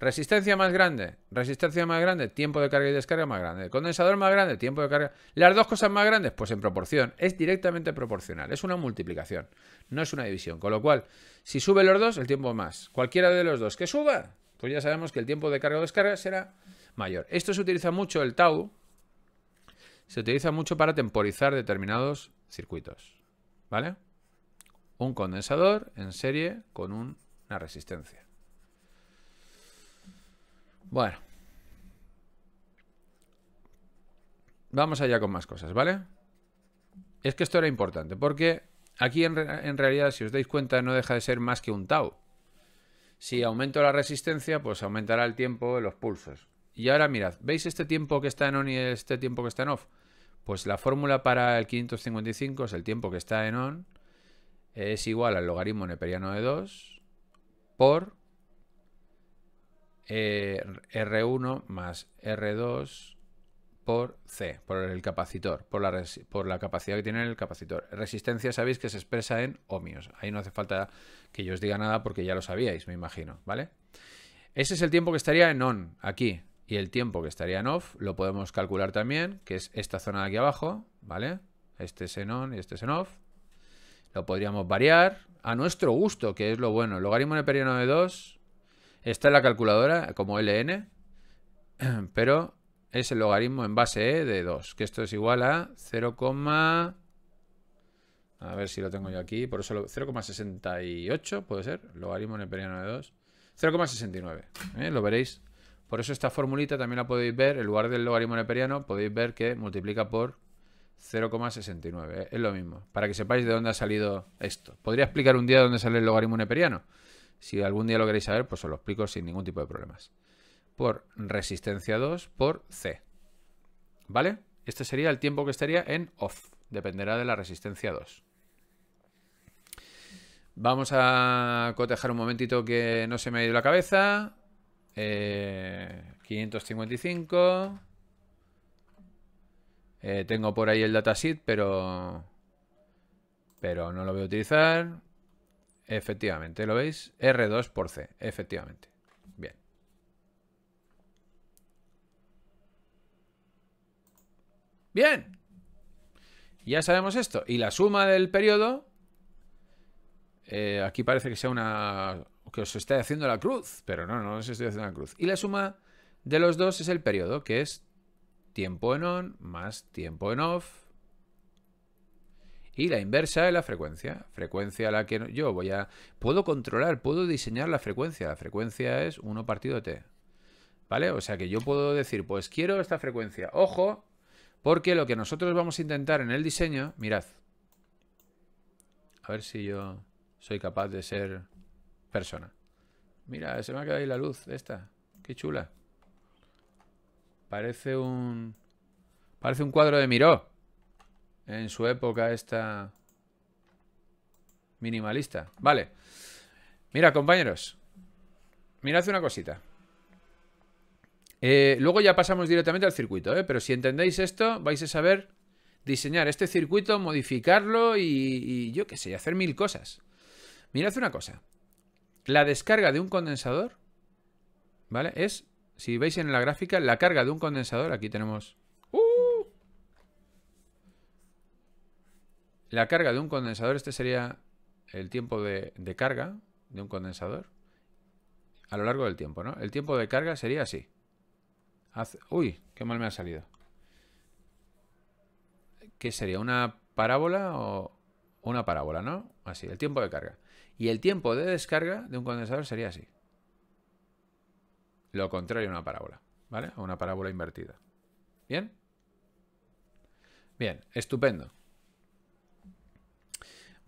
Resistencia más grande, resistencia más grande, tiempo de carga y descarga más grande. Condensador más grande, tiempo de carga. Las dos cosas más grandes, pues en proporción. Es directamente proporcional. Es una multiplicación, no es una división. Con lo cual, si sube los dos, el tiempo más. Cualquiera de los dos que suba, pues ya sabemos que el tiempo de carga o descarga será mayor. Esto se utiliza mucho, el tau, se utiliza mucho para temporizar determinados circuitos. ¿Vale? Un condensador en serie con una resistencia. Bueno. Vamos allá con más cosas, ¿vale? Es que esto era importante, porque aquí en, realidad, si os dais cuenta, no deja de ser más que un tau. Si aumento la resistencia, pues aumentará el tiempo de los pulsos. Y ahora mirad, ¿veis este tiempo que está en on y este tiempo que está en off? Pues la fórmula para el 555 es el tiempo que está en on es igual al logaritmo neperiano de 2 por eh, R1 más R2 por C, por el capacitor, por la, por la capacidad que tiene el capacitor. Resistencia sabéis que se expresa en ohmios. Ahí no hace falta que yo os diga nada porque ya lo sabíais, me imagino, ¿vale? Ese es el tiempo que estaría en on, aquí. Y el tiempo que estaría en off lo podemos calcular también, que es esta zona de aquí abajo, ¿vale? Este es en on y este es en off. Lo podríamos variar a nuestro gusto, que es lo bueno. El logaritmo neperiano de 2 esta en la calculadora como ln, pero es el logaritmo en base e de 2, que esto es igual a 0, a ver si lo tengo yo aquí, por eso 0,68 puede ser, logaritmo neperiano de 2, 0,69, ¿eh? lo veréis. Por eso esta formulita también la podéis ver, en lugar del logaritmo neperiano podéis ver que multiplica por 0,69, ¿eh? es lo mismo, para que sepáis de dónde ha salido esto. Podría explicar un día dónde sale el logaritmo neperiano, si algún día lo queréis saber, pues os lo explico sin ningún tipo de problemas. Por resistencia 2 por C. ¿Vale? Este sería el tiempo que estaría en off. Dependerá de la resistencia 2. Vamos a cotejar un momentito que no se me ha ido la cabeza. 555. Eh, eh, tengo por ahí el datasheet, pero... Pero no lo voy a utilizar. Efectivamente, ¿lo veis? R2 por C, efectivamente. Bien. Bien. Ya sabemos esto. Y la suma del periodo... Eh, aquí parece que sea una... que os estoy haciendo la cruz, pero no, no os estoy haciendo la cruz. Y la suma de los dos es el periodo, que es tiempo en on más tiempo en off y la inversa es la frecuencia. Frecuencia a la que yo voy a... Puedo controlar, puedo diseñar la frecuencia. La frecuencia es 1 partido t. ¿Vale? O sea que yo puedo decir, pues quiero esta frecuencia. Ojo, porque lo que nosotros vamos a intentar en el diseño... Mirad. A ver si yo soy capaz de ser persona. Mira, se me ha quedado ahí la luz esta. Qué chula. Parece un... Parece un cuadro de Miró en su época esta minimalista. Vale. Mira, compañeros. Mirad una cosita. Eh, luego ya pasamos directamente al circuito, ¿eh? pero si entendéis esto, vais a saber diseñar este circuito, modificarlo y, y yo qué sé, hacer mil cosas. Mirad una cosa. La descarga de un condensador, ¿vale? Es, si veis en la gráfica, la carga de un condensador, aquí tenemos La carga de un condensador, este sería el tiempo de, carga de un condensador a lo largo del tiempo, ¿no? El tiempo de carga sería así. uy, qué mal me ha salido. ¿Qué sería? ¿Una parábola o una parábola, no? Así, el tiempo de carga. Y el tiempo de descarga de un condensador sería así. Lo contrario a una parábola, ¿vale? una parábola invertida. ¿Bien? Bien, estupendo.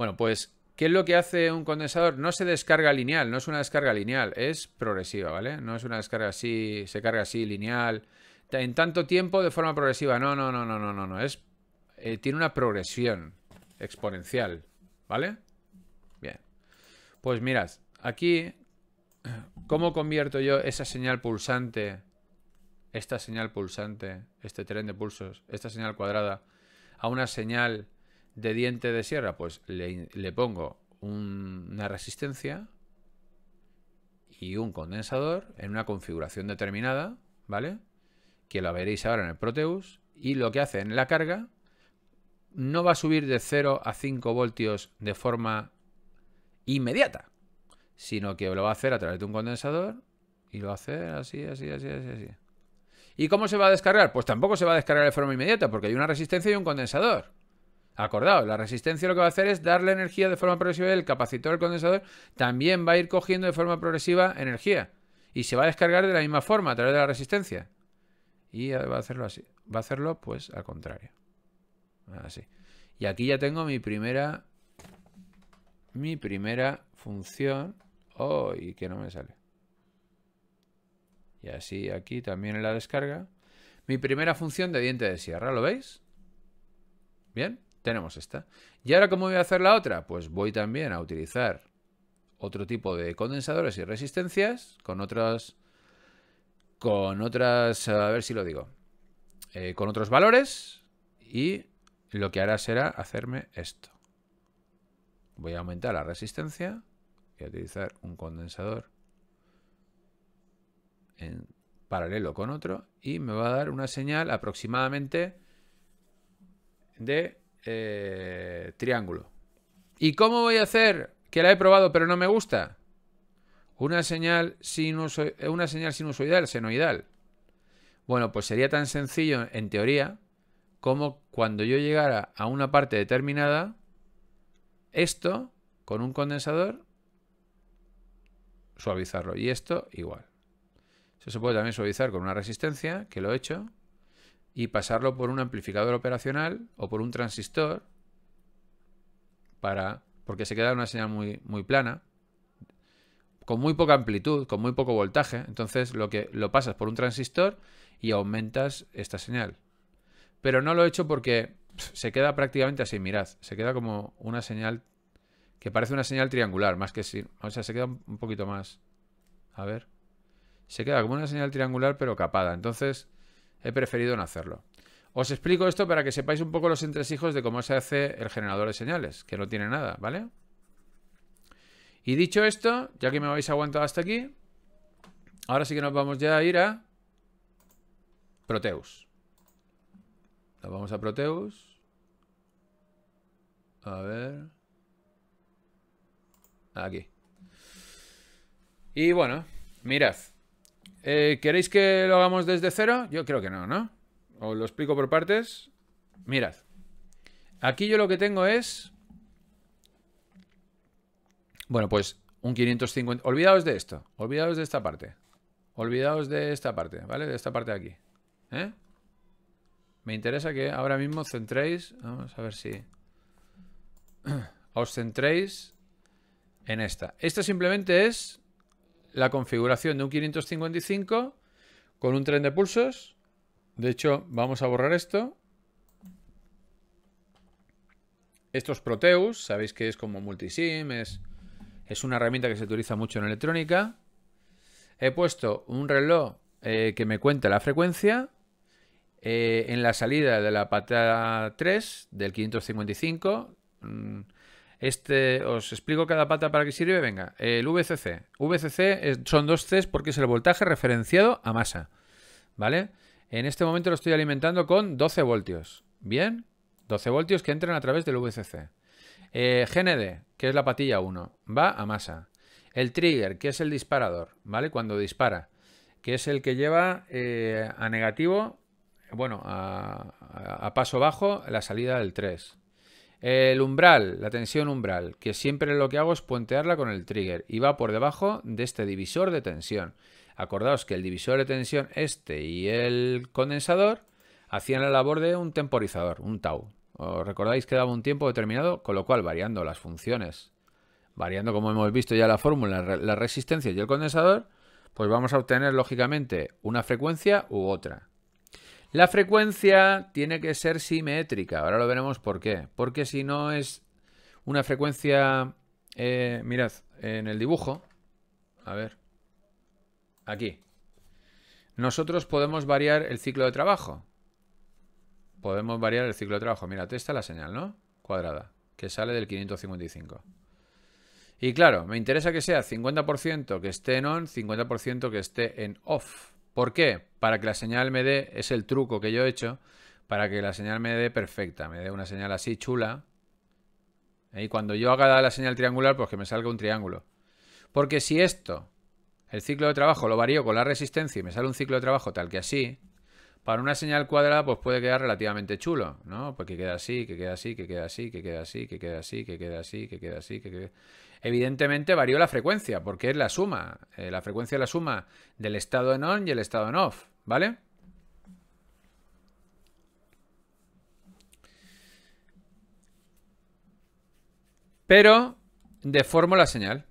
Bueno, pues, ¿qué es lo que hace un condensador? No se descarga lineal, no es una descarga lineal, es progresiva, ¿vale? No es una descarga así, se carga así, lineal, en tanto tiempo de forma progresiva. No, no, no, no, no, no, no. Es, eh, tiene una progresión exponencial, ¿vale? Bien. Pues mirad, aquí, ¿cómo convierto yo esa señal pulsante, esta señal pulsante, este tren de pulsos, esta señal cuadrada, a una señal de diente de sierra, pues le, pongo una resistencia y un condensador en una configuración determinada, ¿vale? Que la veréis ahora en el Proteus. Y lo que hace en la carga no va a subir de 0 a 5 voltios de forma inmediata, sino que lo va a hacer a través de un condensador y lo va a hacer así, así, así, así, así. ¿Y cómo se va a descargar? Pues tampoco se va a descargar de forma inmediata porque hay una resistencia y un condensador. Acordado, la resistencia lo que va a hacer es darle energía de forma progresiva y el capacitor, el condensador, también va a ir cogiendo de forma progresiva energía. Y se va a descargar de la misma forma, a través de la resistencia. Y va a hacerlo así. Va a hacerlo, pues, al contrario. Así. Y aquí ya tengo mi primera... Mi primera función. Oh, que no me sale. Y así aquí también en la descarga. Mi primera función de diente de sierra, ¿lo veis? ¿Bien? tenemos esta. ¿Y ahora cómo voy a hacer la otra? Pues voy también a utilizar otro tipo de condensadores y resistencias con otras... Con otras... A ver si lo digo. Eh, con otros valores y lo que hará será hacerme esto. Voy a aumentar la resistencia. y a utilizar un condensador en paralelo con otro y me va a dar una señal aproximadamente de eh, triángulo. ¿Y cómo voy a hacer que la he probado pero no me gusta? Una señal, eh, una señal sinusoidal, senoidal. Bueno, pues sería tan sencillo en teoría como cuando yo llegara a una parte determinada, esto con un condensador suavizarlo y esto igual. Eso se puede también suavizar con una resistencia, que lo he hecho y pasarlo por un amplificador operacional o por un transistor para porque se queda una señal muy, muy plana con muy poca amplitud, con muy poco voltaje, entonces lo que lo pasas por un transistor y aumentas esta señal. Pero no lo he hecho porque se queda prácticamente así, mirad, se queda como una señal que parece una señal triangular, más que si, o sea, se queda un poquito más. A ver. Se queda como una señal triangular pero capada. Entonces, He preferido no hacerlo. Os explico esto para que sepáis un poco los entresijos de cómo se hace el generador de señales, que no tiene nada, ¿vale? Y dicho esto, ya que me habéis aguantado hasta aquí, ahora sí que nos vamos ya a ir a Proteus. Nos vamos a Proteus. A ver. Aquí. Y bueno, mirad. Eh, ¿Queréis que lo hagamos desde cero? Yo creo que no, ¿no? Os lo explico por partes. Mirad. Aquí yo lo que tengo es... Bueno, pues un 550... Olvidaos de esto. Olvidaos de esta parte. Olvidaos de esta parte, ¿vale? De esta parte de aquí. ¿Eh? Me interesa que ahora mismo centréis... Vamos a ver si... Os centréis en esta. Esta simplemente es la configuración de un 555 con un tren de pulsos. De hecho, vamos a borrar esto. Estos Proteus, sabéis que es como multisim, es, es una herramienta que se utiliza mucho en electrónica. He puesto un reloj eh, que me cuenta la frecuencia. Eh, en la salida de la pata 3 del 555, este, os explico cada pata para qué sirve. Venga, el VCC. VCC son dos Cs porque es el voltaje referenciado a masa. ¿Vale? En este momento lo estoy alimentando con 12 voltios. ¿Bien? 12 voltios que entran a través del VCC. Eh, GND, que es la patilla 1, va a masa. El trigger, que es el disparador, ¿vale? Cuando dispara, que es el que lleva eh, a negativo, bueno, a, a, paso bajo, la salida del 3. El umbral, la tensión umbral, que siempre lo que hago es puentearla con el trigger y va por debajo de este divisor de tensión. Acordaos que el divisor de tensión este y el condensador hacían la labor de un temporizador, un tau. Os recordáis que daba un tiempo determinado, con lo cual variando las funciones, variando como hemos visto ya la fórmula, la resistencia y el condensador, pues vamos a obtener lógicamente una frecuencia u otra. La frecuencia tiene que ser simétrica. Ahora lo veremos por qué. Porque si no es una frecuencia... Eh, mirad, en el dibujo... A ver. Aquí. Nosotros podemos variar el ciclo de trabajo. Podemos variar el ciclo de trabajo. Mirad, esta es la señal, ¿no? Cuadrada. Que sale del 555. Y claro, me interesa que sea 50% que esté en on, 50% que esté en off. ¿Por qué? Para que la señal me dé, es el truco que yo he hecho, para que la señal me dé perfecta, me dé una señal así chula. Y cuando yo haga la señal triangular, pues que me salga un triángulo. Porque si esto, el ciclo de trabajo, lo varío con la resistencia y me sale un ciclo de trabajo tal que así, para una señal cuadrada, pues puede quedar relativamente chulo, ¿no? Porque queda así, que queda así, que queda así, que queda así, que queda así, que queda así, que queda así, que queda así evidentemente varió la frecuencia, porque es la suma, eh, la frecuencia es la suma del estado en on y el estado en off, ¿vale? Pero deformo la señal,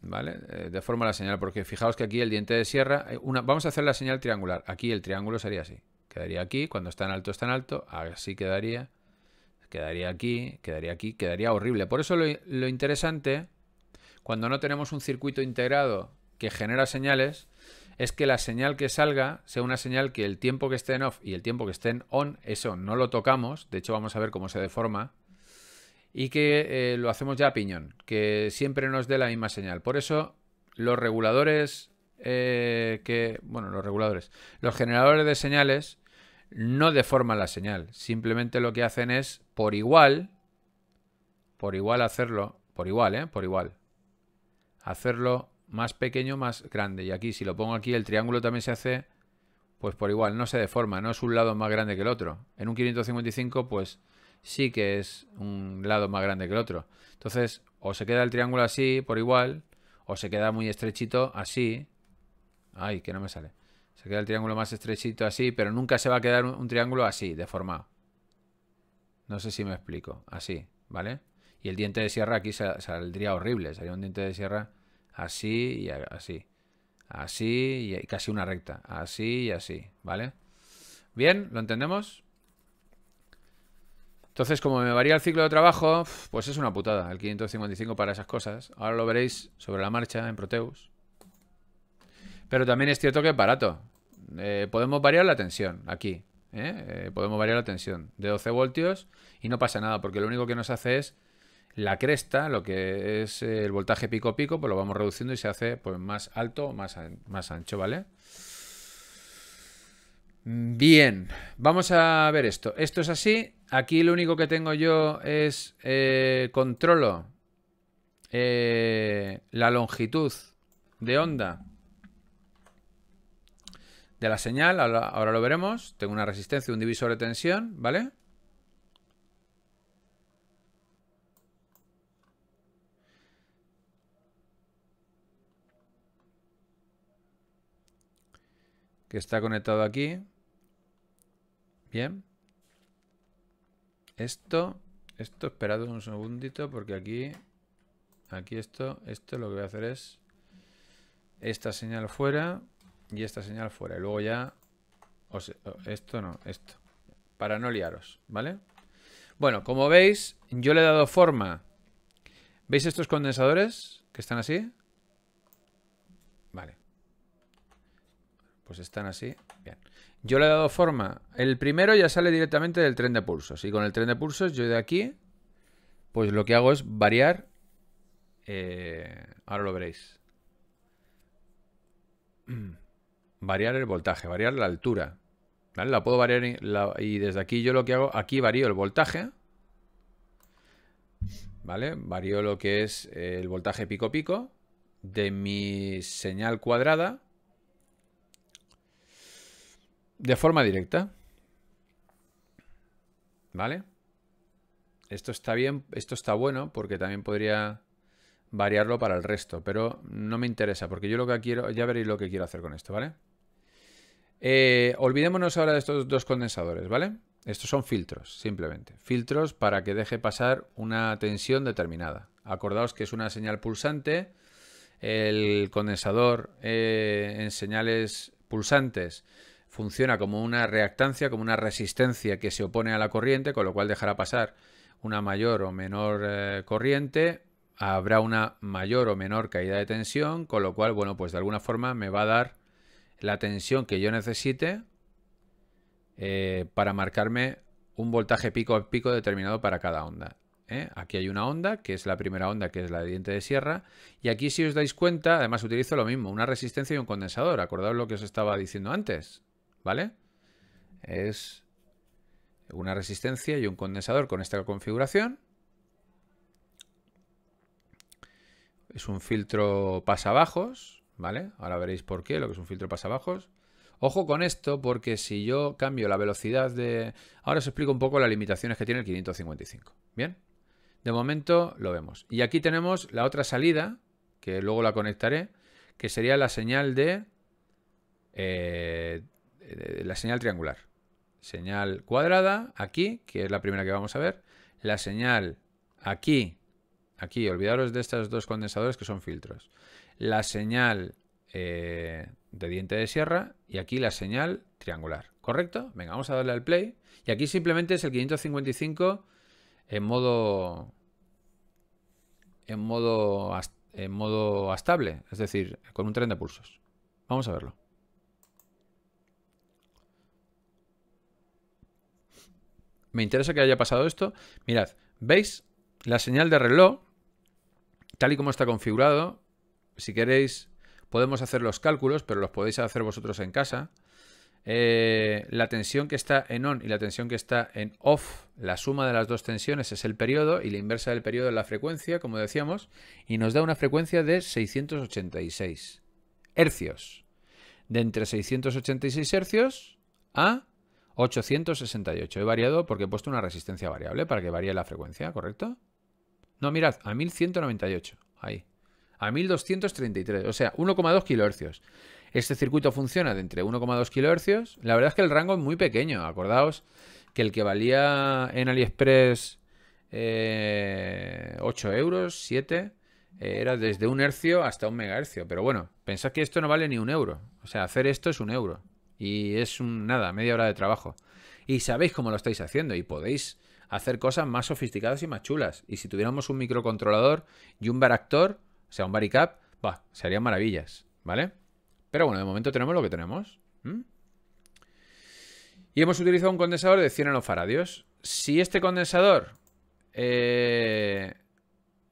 ¿vale? Eh, deformo la señal, porque fijaos que aquí el diente de sierra, eh, vamos a hacer la señal triangular, aquí el triángulo sería así, quedaría aquí, cuando está en alto está en alto, así quedaría quedaría aquí, quedaría aquí, quedaría horrible. Por eso lo, interesante, cuando no tenemos un circuito integrado que genera señales, es que la señal que salga sea una señal que el tiempo que esté en off y el tiempo que esté en on, eso no lo tocamos, de hecho vamos a ver cómo se deforma, y que eh, lo hacemos ya piñón, que siempre nos dé la misma señal. Por eso los reguladores eh, que, bueno, los reguladores, los generadores de señales no deforman la señal. Simplemente lo que hacen es por igual, por igual hacerlo, por igual, ¿eh? Por igual. Hacerlo más pequeño, más grande. Y aquí, si lo pongo aquí, el triángulo también se hace, pues por igual, no se deforma, no es un lado más grande que el otro. En un 555, pues sí que es un lado más grande que el otro. Entonces, o se queda el triángulo así, por igual, o se queda muy estrechito, así. Ay, que no me sale. Se queda el triángulo más estrechito así, pero nunca se va a quedar un, triángulo así, deformado. No sé si me explico. Así, ¿vale? Y el diente de sierra aquí saldría horrible. Sería un diente de sierra así y así. Así y casi una recta. Así y así, ¿vale? Bien, ¿lo entendemos? Entonces, como me varía el ciclo de trabajo, pues es una putada el 555 para esas cosas. Ahora lo veréis sobre la marcha en Proteus. Pero también es cierto que es barato. Eh, podemos variar la tensión aquí. ¿eh? Eh, podemos variar la tensión de 12 voltios y no pasa nada, porque lo único que nos hace es la cresta, lo que es el voltaje pico-pico, pues lo vamos reduciendo y se hace pues, más alto más, más ancho, ¿vale? Bien, vamos a ver esto. Esto es así. Aquí lo único que tengo yo es eh, controlo la longitud de onda de la señal, ahora, lo veremos. Tengo una resistencia, un divisor de tensión, ¿vale? Que está conectado aquí. Bien. Esto, esto, esperad un segundito porque aquí, aquí esto, esto lo que voy a hacer es esta señal fuera, y esta señal fuera. Y luego ya... esto no, esto. Para no liaros, ¿vale? Bueno, como veis, yo le he dado forma. ¿Veis estos condensadores que están así? Vale. Pues están así. Bien. Yo le he dado forma. El primero ya sale directamente del tren de pulsos. Y con el tren de pulsos yo de aquí, pues lo que hago es variar. Eh, ahora lo veréis. variar el voltaje, variar la altura. ¿Vale? La puedo variar y, desde aquí yo lo que hago, aquí varío el voltaje. ¿Vale? Varío lo que es el voltaje pico-pico de mi señal cuadrada de forma directa. ¿Vale? Esto está bien, esto está bueno porque también podría variarlo para el resto, pero no me interesa porque yo lo que quiero, ya veréis lo que quiero hacer con esto, ¿vale? Eh, olvidémonos ahora de estos dos condensadores, ¿vale? Estos son filtros, simplemente. Filtros para que deje pasar una tensión determinada. Acordaos que es una señal pulsante. El condensador eh, en señales pulsantes funciona como una reactancia, como una resistencia que se opone a la corriente, con lo cual dejará pasar una mayor o menor eh, corriente. Habrá una mayor o menor caída de tensión, con lo cual, bueno, pues de alguna forma me va a dar la tensión que yo necesite eh, para marcarme un voltaje pico a pico determinado para cada onda. ¿eh? Aquí hay una onda, que es la primera onda, que es la de diente de sierra. Y aquí, si os dais cuenta, además utilizo lo mismo, una resistencia y un condensador. Acordaos lo que os estaba diciendo antes, ¿vale? Es una resistencia y un condensador con esta configuración. Es un filtro pasabajos, ¿vale? Ahora veréis por qué, lo que es un filtro pasabajos. Ojo con esto porque si yo cambio la velocidad de... Ahora os explico un poco las limitaciones que tiene el 555, ¿bien? De momento lo vemos. Y aquí tenemos la otra salida, que luego la conectaré, que sería la señal de... Eh, eh, la señal triangular. Señal cuadrada, aquí, que es la primera que vamos a ver. La señal aquí, aquí, olvidaros de estos dos condensadores que son filtros la señal eh, de diente de sierra y aquí la señal triangular. ¿Correcto? Venga, vamos a darle al play. Y aquí simplemente es el 555 en modo en modo en modo estable, es decir, con un tren de pulsos. Vamos a verlo. Me interesa que haya pasado esto. Mirad, ¿veis? La señal de reloj, tal y como está configurado, si queréis, podemos hacer los cálculos, pero los podéis hacer vosotros en casa. Eh, la tensión que está en on y la tensión que está en off, la suma de las dos tensiones es el periodo y la inversa del periodo es la frecuencia, como decíamos, y nos da una frecuencia de 686 hercios. De entre 686 hercios a 868. He variado porque he puesto una resistencia variable para que varíe la frecuencia, ¿correcto? No, mirad, a 1198. Ahí a 1233, o sea, 1,2 kHz. Este circuito funciona de entre 1,2 kHz. La verdad es que el rango es muy pequeño. Acordaos que el que valía en AliExpress 8 eh, euros, 7, eh, era desde un hercio hasta un megahercio. Pero bueno, pensad que esto no vale ni un euro. O sea, hacer esto es un euro. Y es nada, media hora de trabajo. Y sabéis cómo lo estáis haciendo y podéis hacer cosas más sofisticadas y más chulas. Y si tuviéramos un microcontrolador y un baractor, o sea, un baricap, va, se harían maravillas, ¿vale? Pero bueno, de momento tenemos lo que tenemos. Y hemos utilizado un condensador de 100 nanofaradios. Si este condensador eh,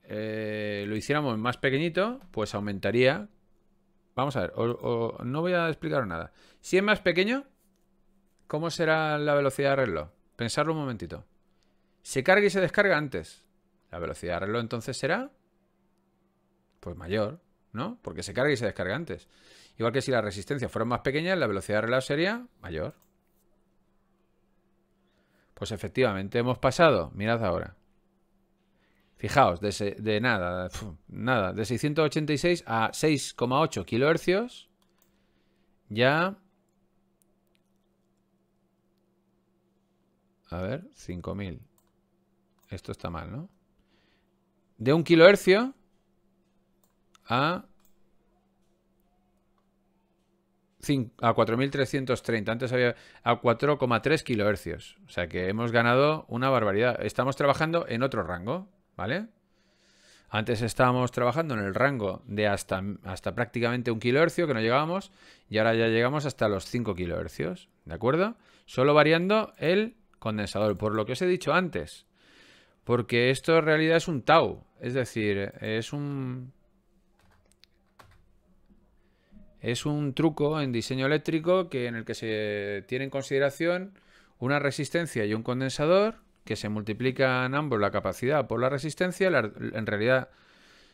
eh, lo hiciéramos más pequeñito, pues aumentaría... Vamos a ver, no voy a explicar nada. Si es más pequeño, ¿cómo será la velocidad de arreglo? Pensarlo un momentito. Se carga y se descarga antes. La velocidad de arreglo entonces será pues mayor, ¿no? Porque se carga y se descarga antes. Igual que si las resistencias fueran más pequeñas, la velocidad de reloj sería mayor. Pues efectivamente hemos pasado, mirad ahora. Fijaos, de, nada, nada, de 686 a 6,8 kilohercios ya... A ver, 5000. Esto está mal, ¿no? De un kilohercio a, 4.330. Antes había a 4,3 kilohercios. O sea que hemos ganado una barbaridad. Estamos trabajando en otro rango, ¿vale? Antes estábamos trabajando en el rango de hasta, hasta prácticamente un kilohercio que no llegábamos y ahora ya llegamos hasta los 5 kilohercios, ¿de acuerdo? Solo variando el condensador, por lo que os he dicho antes. Porque esto en realidad es un tau, es decir, es un es un truco en diseño eléctrico que en el que se tiene en consideración una resistencia y un condensador que se multiplican ambos la capacidad por la resistencia. en realidad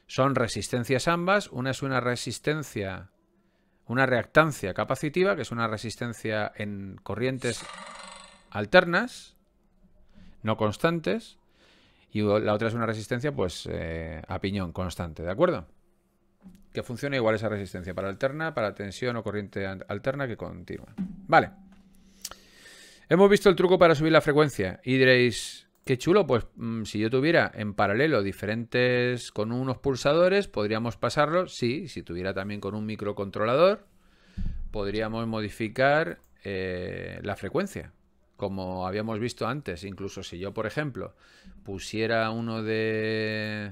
son resistencias ambas. Una es una resistencia, una reactancia capacitiva, que es una resistencia en corrientes alternas, no constantes. Y la otra es una resistencia, pues, eh, a piñón constante, ¿de acuerdo? que funcione igual esa resistencia para alterna, para tensión o corriente alterna que continúa. Vale. Hemos visto el truco para subir la frecuencia y diréis, qué chulo, pues mm, si yo tuviera en paralelo diferentes con unos pulsadores, podríamos pasarlo, sí, si tuviera también con un microcontrolador, podríamos modificar eh, la frecuencia, como habíamos visto antes, incluso si yo, por ejemplo, pusiera uno de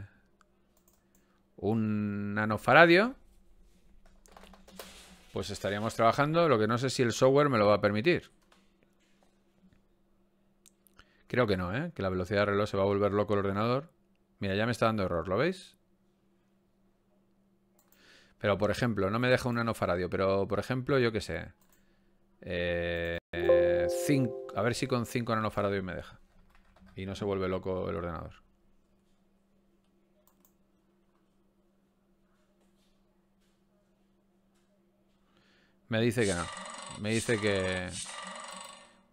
un nanofaradio, pues estaríamos trabajando, lo que no sé si el software me lo va a permitir. Creo que no, ¿eh? que la velocidad de reloj se va a volver loco el ordenador. Mira, ya me está dando error, ¿lo veis? Pero, por ejemplo, no me deja un nanofaradio, pero, por ejemplo, yo qué sé. Eh, a ver si con 5 nanofaradios me deja. Y no se vuelve loco el ordenador. Me dice que no. Me dice que...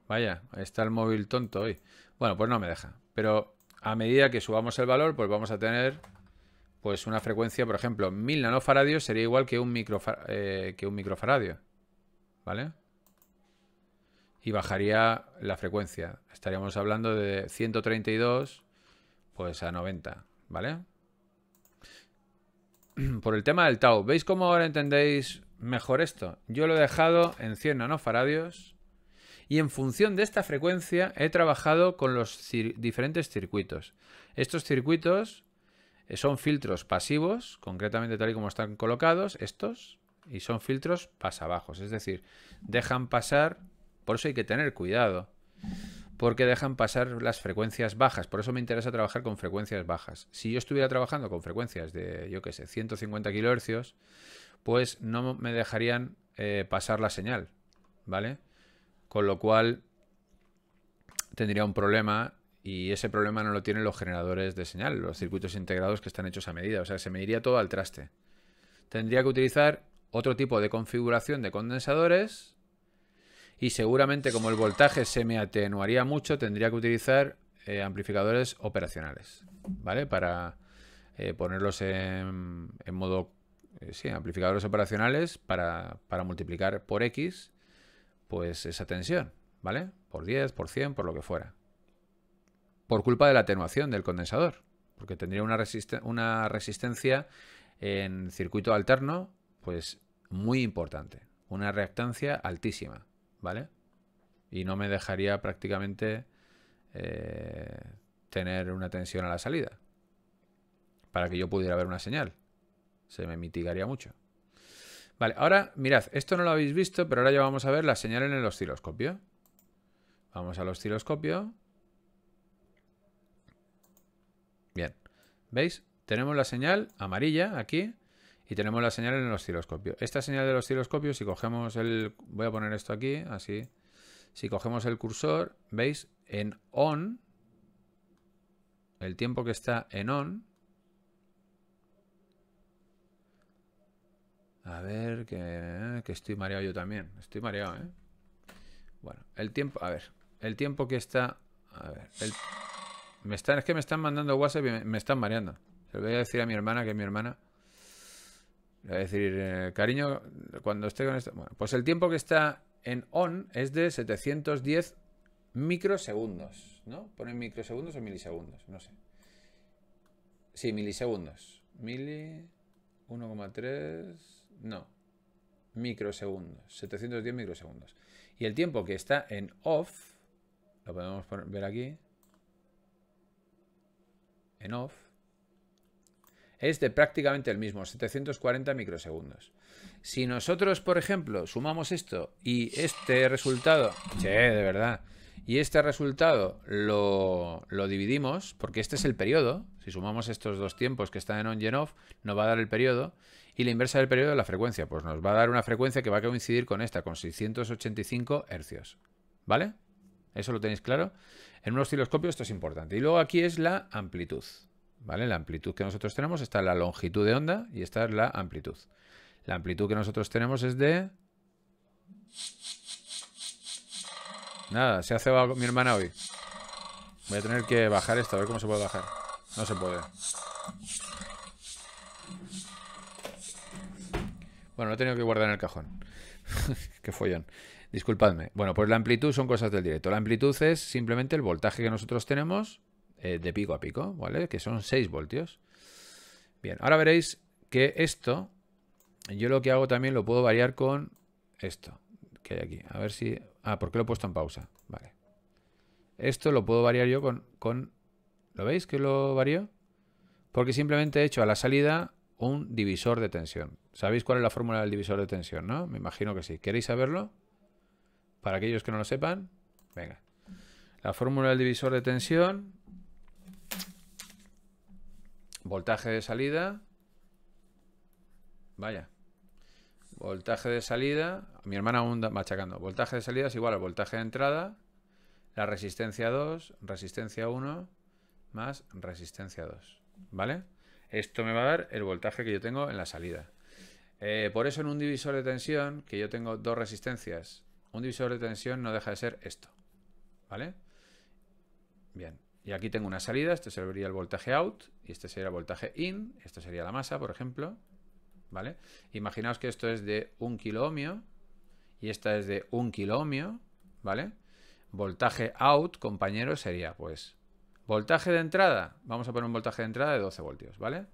Vaya, está el móvil tonto hoy. Bueno, pues no me deja. Pero a medida que subamos el valor, pues vamos a tener pues una frecuencia, por ejemplo, 1000 nanofaradios sería igual que un, micro eh, que un microfaradio. ¿Vale? Y bajaría la frecuencia. Estaríamos hablando de 132 pues a 90. ¿Vale? Por el tema del tau. ¿Veis cómo ahora entendéis mejor esto. Yo lo he dejado en 100 nanofaradios y en función de esta frecuencia he trabajado con los diferentes circuitos. Estos circuitos eh, son filtros pasivos, concretamente tal y como están colocados, estos, y son filtros pasabajos, es decir, dejan pasar, por eso hay que tener cuidado, porque dejan pasar las frecuencias bajas, por eso me interesa trabajar con frecuencias bajas. Si yo estuviera trabajando con frecuencias de, yo qué sé, 150 kHz, pues no me dejarían eh, pasar la señal, ¿vale? Con lo cual tendría un problema y ese problema no lo tienen los generadores de señal, los circuitos integrados que están hechos a medida, o sea, se me iría todo al traste. Tendría que utilizar otro tipo de configuración de condensadores y seguramente como el voltaje se me atenuaría mucho, tendría que utilizar eh, amplificadores operacionales, ¿vale? Para eh, ponerlos en, en modo eh, sí, amplificadores operacionales para, multiplicar por X, pues esa tensión, ¿vale? Por 10, por 100, por lo que fuera. Por culpa de la atenuación del condensador, porque tendría una, resistencia en circuito alterno, pues muy importante, una reactancia altísima, ¿vale? Y no me dejaría prácticamente eh, tener una tensión a la salida para que yo pudiera ver una señal se me mitigaría mucho. Vale, ahora mirad, esto no lo habéis visto, pero ahora ya vamos a ver la señal en el osciloscopio. Vamos al osciloscopio. Bien, ¿veis? Tenemos la señal amarilla aquí y tenemos la señal en el osciloscopio. Esta señal del osciloscopio, si cogemos el... Voy a poner esto aquí, así. Si cogemos el cursor, ¿veis? En on, el tiempo que está en on, A ver, eh, que, estoy mareado yo también. Estoy mareado, ¿eh? Bueno, el tiempo... A ver, el tiempo que está... A ver, Me están, es que me están mandando WhatsApp y me, están mareando. Se lo voy a decir a mi hermana, que mi hermana... Le voy a decir, eh, cariño, cuando esté con esto... Bueno, pues el tiempo que está en on es de 710 microsegundos, ¿no? Ponen microsegundos o milisegundos, no sé. Sí, milisegundos. Mili... 1,3 no, microsegundos, 710 microsegundos. Y el tiempo que está en off, lo podemos ver aquí, en off, es de prácticamente el mismo, 740 microsegundos. Si nosotros, por ejemplo, sumamos esto y este resultado, che, de verdad, y este resultado lo, lo dividimos, porque este es el periodo, si sumamos estos dos tiempos que están en on y en off, nos va a dar el periodo, y la inversa del periodo de la frecuencia, pues nos va a dar una frecuencia que va a coincidir con esta, con 685 hercios. ¿Vale? ¿Eso lo tenéis claro? En un osciloscopio esto es importante. Y luego aquí es la amplitud. ¿Vale? La amplitud que nosotros tenemos está la longitud de onda y esta es la amplitud. La amplitud que nosotros tenemos es de... Nada, se hace mi hermana hoy. Voy a tener que bajar esto, a ver cómo se puede bajar. No se puede. Bueno, lo he tenido que guardar en el cajón. Qué follón. Disculpadme. Bueno, pues la amplitud son cosas del directo. La amplitud es simplemente el voltaje que nosotros tenemos eh, de pico a pico, ¿vale? Que son 6 voltios. Bien, ahora veréis que esto, yo lo que hago también lo puedo variar con esto que hay aquí. A ver si... Ah, ¿por qué lo he puesto en pausa? Vale. Esto lo puedo variar yo con... con... ¿Lo veis que lo varío? Porque simplemente he hecho a la salida un divisor de tensión. Sabéis cuál es la fórmula del divisor de tensión, ¿no? Me imagino que sí. ¿Queréis saberlo? Para aquellos que no lo sepan, venga. La fórmula del divisor de tensión, voltaje de salida, vaya, voltaje de salida, mi hermana aún machacando, voltaje de salida es igual al voltaje de entrada, la resistencia 2, resistencia 1, más resistencia 2, ¿vale? Esto me va a dar el voltaje que yo tengo en la salida. Eh, por eso en un divisor de tensión, que yo tengo dos resistencias, un divisor de tensión no deja de ser esto. ¿Vale? Bien. Y aquí tengo una salida, este sería el voltaje out, y este sería el voltaje in, esto sería la masa, por ejemplo. ¿Vale? Imaginaos que esto es de un kilo ohmio, y esta es de un kilo ohmio, ¿vale? Voltaje out, compañero, sería pues voltaje de entrada. Vamos a poner un voltaje de entrada de 12 voltios, ¿vale?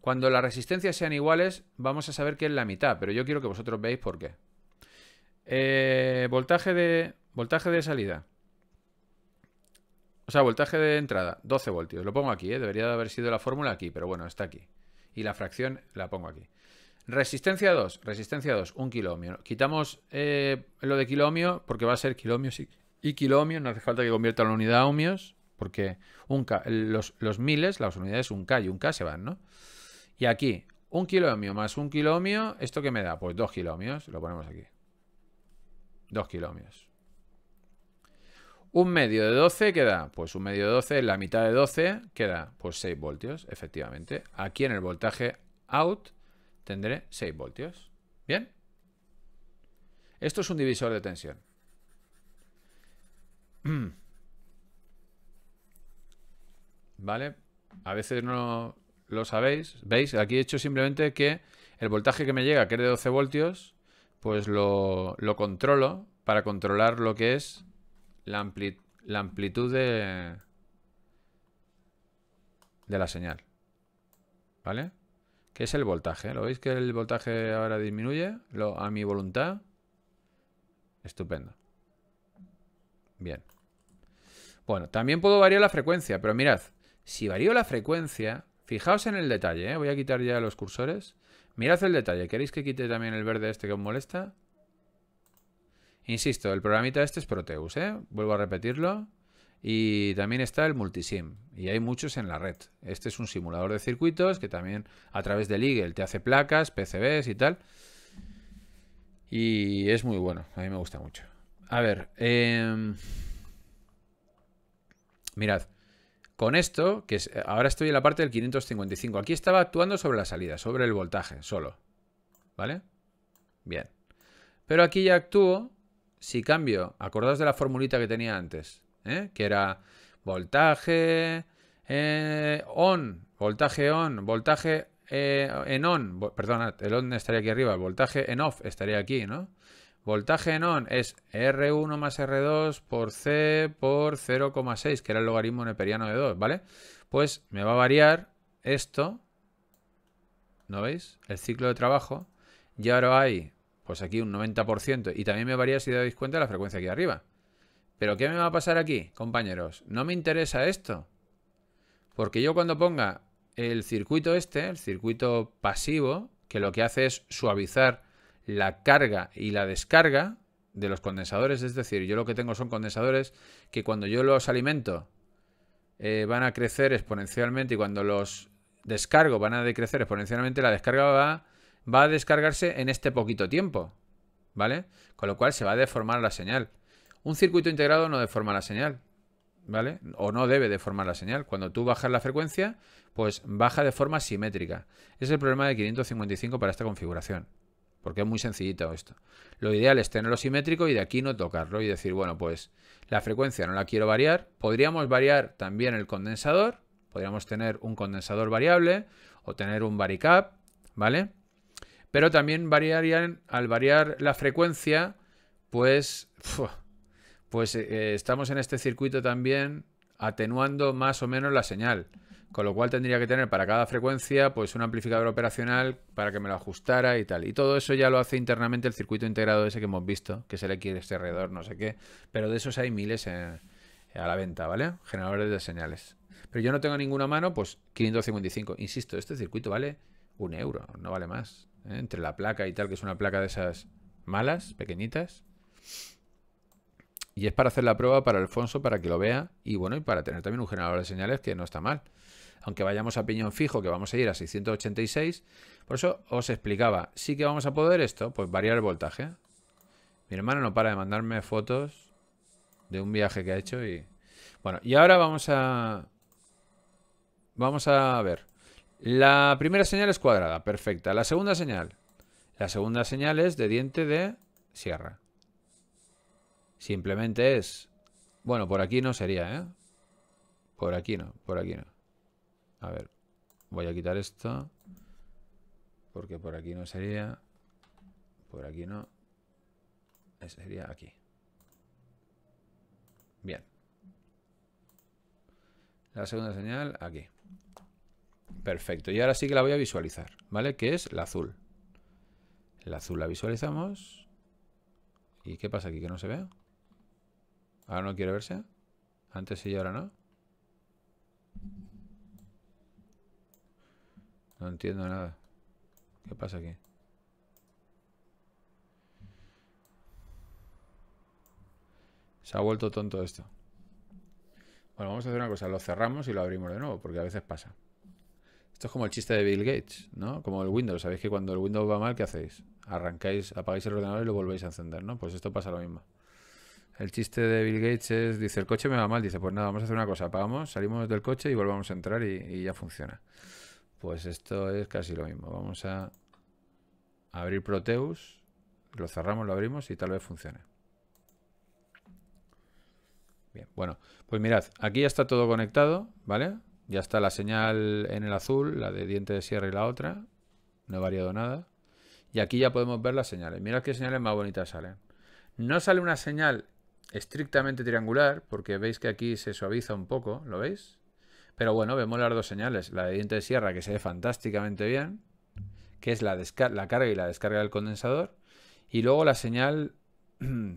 Cuando las resistencias sean iguales, vamos a saber que es la mitad, pero yo quiero que vosotros veáis por qué. Eh, voltaje, de, voltaje de salida. O sea, voltaje de entrada, 12 voltios. Lo pongo aquí, ¿eh? debería de haber sido la fórmula aquí, pero bueno, está aquí. Y la fracción la pongo aquí. Resistencia 2, resistencia 2, un ohmio. Quitamos eh, lo de kiloohmio porque va a ser kiloohmios y, y No hace falta que convierta la unidad a ohmios porque los, los miles, las unidades un K y un K se van, ¿no? Y aquí, un kilomio más un kilomio, ¿esto qué me da? Pues dos kilomios, lo ponemos aquí. Dos kilomios. Un medio de 12 queda, pues un medio de 12, la mitad de 12 queda, pues 6 voltios, efectivamente. Aquí en el voltaje out tendré 6 voltios. ¿Bien? Esto es un divisor de tensión. ¿Vale? A veces no lo sabéis, veis, aquí he hecho simplemente que el voltaje que me llega, que es de 12 voltios, pues lo, controlo para controlar lo que es la, la amplitud de, de la señal. ¿Vale? Que es el voltaje. ¿Lo veis que el voltaje ahora disminuye? a mi voluntad. Estupendo. Bien. Bueno, también puedo variar la frecuencia, pero mirad, si varío la frecuencia, Fijaos en el detalle, ¿eh? Voy a quitar ya los cursores. Mirad el detalle. ¿Queréis que quite también el verde este que os molesta? Insisto, el programita este es Proteus, ¿eh? Vuelvo a repetirlo. Y también está el multisim. Y hay muchos en la red. Este es un simulador de circuitos que también a través del Eagle te hace placas, PCBs y tal. Y es muy bueno. A mí me gusta mucho. A ver. Em, mirad. Con esto, que es, eh, ahora estoy en la parte del 555. Aquí estaba actuando sobre la salida, sobre el voltaje, solo. ¿Vale? Bien. Pero aquí ya actúo si cambio, acordaos de la formulita que tenía antes, ¿eh? que era voltaje eh, on, voltaje on, voltaje en on, Perdona, el on estaría aquí arriba, el voltaje en off estaría aquí, ¿no? Voltaje en on es R1 más R2 por C por 0,6, que era el logaritmo neperiano de 2, ¿vale? Pues me va a variar esto, ¿no veis? El ciclo de trabajo. Y ahora hay, pues aquí un 90%. Y también me varía, si dais cuenta, la frecuencia aquí arriba. ¿Pero qué me va a pasar aquí, compañeros? No me interesa esto. Porque yo cuando ponga el circuito este, el circuito pasivo, que lo que hace es suavizar la carga y la descarga de los condensadores. Es decir, yo lo que tengo son condensadores que cuando yo los alimento eh, van a crecer exponencialmente y cuando los descargo van a decrecer exponencialmente, la descarga va, va a descargarse en este poquito tiempo. ¿Vale? Con lo cual se va a deformar la señal. Un circuito integrado no deforma la señal. ¿Vale? O no debe deformar la señal. Cuando tú bajas la frecuencia, pues baja de forma simétrica. Es el problema de 555 para esta configuración porque es muy sencillito esto. Lo ideal es tenerlo simétrico y de aquí no tocarlo y decir, bueno, pues la frecuencia no la quiero variar. Podríamos variar también el condensador, podríamos tener un condensador variable o tener un varicap, ¿vale? Pero también variarían, al variar la frecuencia, pues, pues eh, estamos en este circuito también atenuando más o menos la señal. Con lo cual tendría que tener para cada frecuencia pues un amplificador operacional para que me lo ajustara y tal. Y todo eso ya lo hace internamente el circuito integrado ese que hemos visto, que se le quiere este alrededor, no sé qué. Pero de esos hay miles a la venta, ¿vale? Generadores de señales. Pero yo no tengo ninguna mano, pues 555. Insisto, este circuito vale un euro, no vale más. ¿eh? Entre la placa y tal, que es una placa de esas malas, pequeñitas. Y es para hacer la prueba para Alfonso, para que lo vea. Y bueno, y para tener también un generador de señales que no está mal aunque vayamos a piñón fijo, que vamos a ir a 686. Por eso os explicaba, sí que vamos a poder esto, pues variar el voltaje. Mi hermano no para de mandarme fotos de un viaje que ha hecho y... Bueno, y ahora vamos a... Vamos a ver. La primera señal es cuadrada, perfecta. La segunda señal. La segunda señal es de diente de sierra. Simplemente es... Bueno, por aquí no sería, ¿eh? Por aquí no, por aquí no. A ver, voy a quitar esto. Porque por aquí no sería. Por aquí no. Eh, sería aquí. Bien. La segunda señal aquí. Perfecto. Y ahora sí que la voy a visualizar, ¿vale? Que es la azul. La azul la visualizamos. ¿Y qué pasa aquí? ¿Que no se ve? ¿Ahora no quiere verse? Antes sí y ahora no. No entiendo nada. ¿Qué pasa aquí? Se ha vuelto tonto esto. Bueno, vamos a hacer una cosa. Lo cerramos y lo abrimos de nuevo, porque a veces pasa. Esto es como el chiste de Bill Gates, ¿no? Como el Windows. Sabéis que cuando el Windows va mal, ¿qué hacéis? Arrancáis, apagáis el ordenador y lo volvéis a encender, ¿no? Pues esto pasa lo mismo. El chiste de Bill Gates es, dice, el coche me va mal. Dice, pues nada, vamos a hacer una cosa. Apagamos, salimos del coche y volvamos a entrar y, y ya funciona. Pues esto es casi lo mismo. Vamos a abrir Proteus, lo cerramos, lo abrimos y tal vez funcione. Bien, bueno, pues mirad, aquí ya está todo conectado, ¿vale? Ya está la señal en el azul, la de diente de sierra y la otra. No ha variado nada. Y aquí ya podemos ver las señales. Mirad qué señales más bonitas salen. No sale una señal estrictamente triangular, porque veis que aquí se suaviza un poco, ¿lo veis? Pero bueno, vemos las dos señales. La de diente de sierra que se ve fantásticamente bien, que es la, la carga y la descarga del condensador. Y luego la señal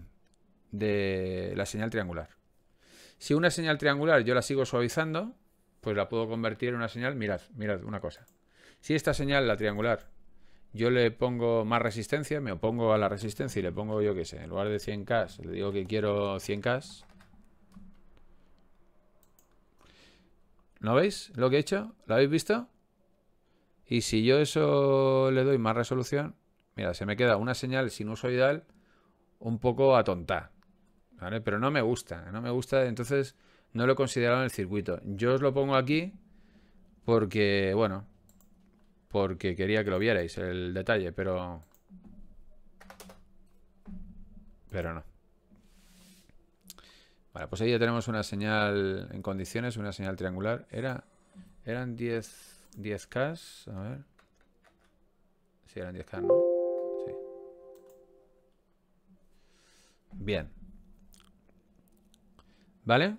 de la señal triangular. Si una señal triangular yo la sigo suavizando, pues la puedo convertir en una señal. Mirad, mirad una cosa. Si esta señal, la triangular, yo le pongo más resistencia, me opongo a la resistencia y le pongo, yo qué sé, en lugar de 100K, le digo que quiero 100K, ¿No veis lo que he hecho? ¿Lo habéis visto? Y si yo eso le doy más resolución, mira, se me queda una señal sinusoidal un poco atontada. ¿Vale? Pero no me gusta, no me gusta, entonces no lo he considerado en el circuito. Yo os lo pongo aquí porque, bueno, porque quería que lo vierais el detalle, pero... Pero no. Vale, pues ahí ya tenemos una señal en condiciones, una señal triangular. Era, eran 10, 10K, a ver. Sí, eran 10 ¿no? Sí. Bien. ¿Vale?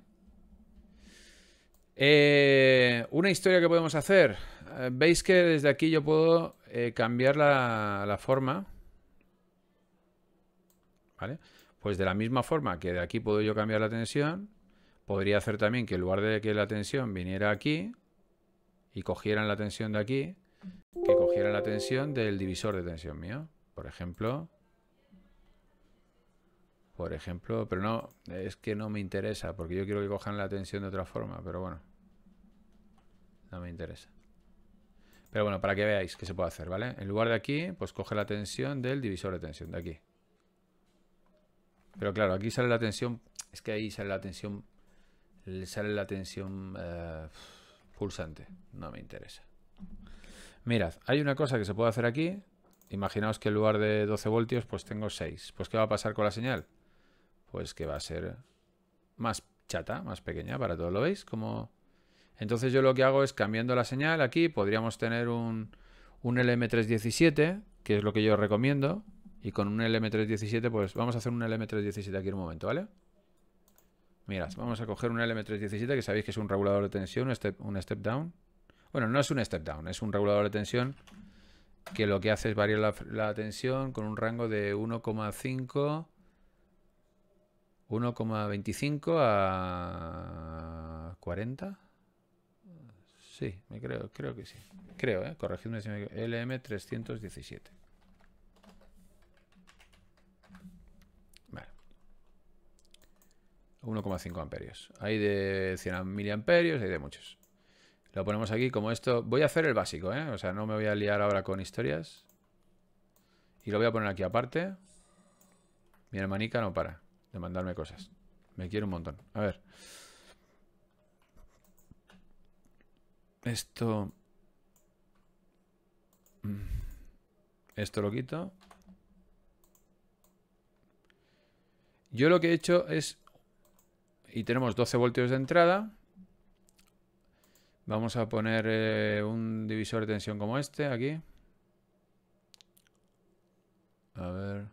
Eh, una historia que podemos hacer. Eh, veis que desde aquí yo puedo eh, cambiar la, la forma. ¿Vale? Pues de la misma forma que de aquí puedo yo cambiar la tensión, podría hacer también que en lugar de que la tensión viniera aquí y cogieran la tensión de aquí, que cogieran la tensión del divisor de tensión mío. Por ejemplo, por ejemplo, pero no, es que no me interesa, porque yo quiero que cojan la tensión de otra forma, pero bueno, no me interesa. Pero bueno, para que veáis que se puede hacer, ¿vale? En lugar de aquí, pues coge la tensión del divisor de tensión, de aquí. Pero claro, aquí sale la tensión, es que ahí sale la tensión, sale la tensión eh, pulsante. No me interesa. Mirad, hay una cosa que se puede hacer aquí. Imaginaos que en lugar de 12 voltios, pues tengo 6. Pues ¿qué va a pasar con la señal? Pues que va a ser más chata, más pequeña para todos. ¿Lo veis? Como... Entonces yo lo que hago es cambiando la señal. Aquí podríamos tener un, un LM317, que es lo que yo recomiendo. Y con un LM317, pues vamos a hacer un LM317 aquí un momento, ¿vale? Mirad, vamos a coger un LM317 que sabéis que es un regulador de tensión, un step, un step down. Bueno, no es un step down, es un regulador de tensión que lo que hace es variar la, tensión con un rango de 1,5 1,25 a 40. Sí, me creo, creo que sí. Creo, ¿eh? corregidme si me... LM317. 1,5 amperios. Hay de 100 miliamperios, hay de muchos. Lo ponemos aquí como esto. Voy a hacer el básico, ¿eh? O sea, no me voy a liar ahora con historias. Y lo voy a poner aquí aparte. Mi hermanica no para de mandarme cosas. Me quiere un montón. A ver. Esto... Esto lo quito. Yo lo que he hecho es y tenemos 12 voltios de entrada. Vamos a poner eh, un divisor de tensión como este aquí. A ver.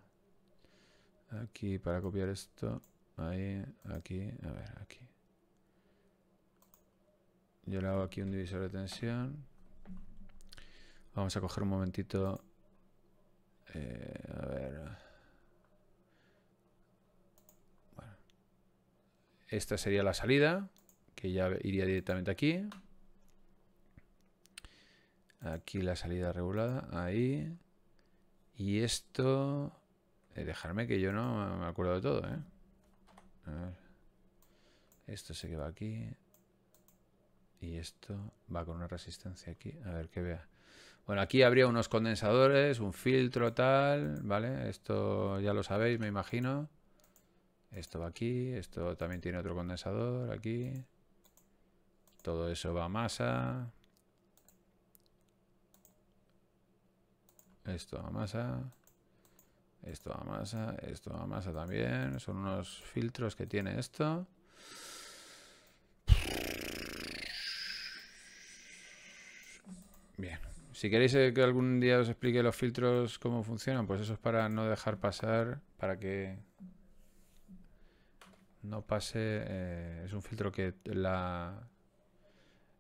Aquí para copiar esto. Ahí, aquí, a ver, aquí. Yo le hago aquí un divisor de tensión. Vamos a coger un momentito. Eh, a ver. Esta sería la salida, que ya iría directamente aquí. Aquí la salida regulada, ahí. Y esto... Eh, dejarme que yo no me acuerdo de todo, ¿eh? A ver. Esto se queda aquí. Y esto va con una resistencia aquí. A ver qué vea. Bueno, aquí habría unos condensadores, un filtro tal, ¿vale? Esto ya lo sabéis, me imagino. Esto va aquí, esto también tiene otro condensador aquí. Todo eso va a masa. Esto a masa. Esto a masa. Esto a masa también. Son unos filtros que tiene esto. Bien. Si queréis eh, que algún día os explique los filtros cómo funcionan, pues eso es para no dejar pasar, para que no pase, eh, es un filtro que la,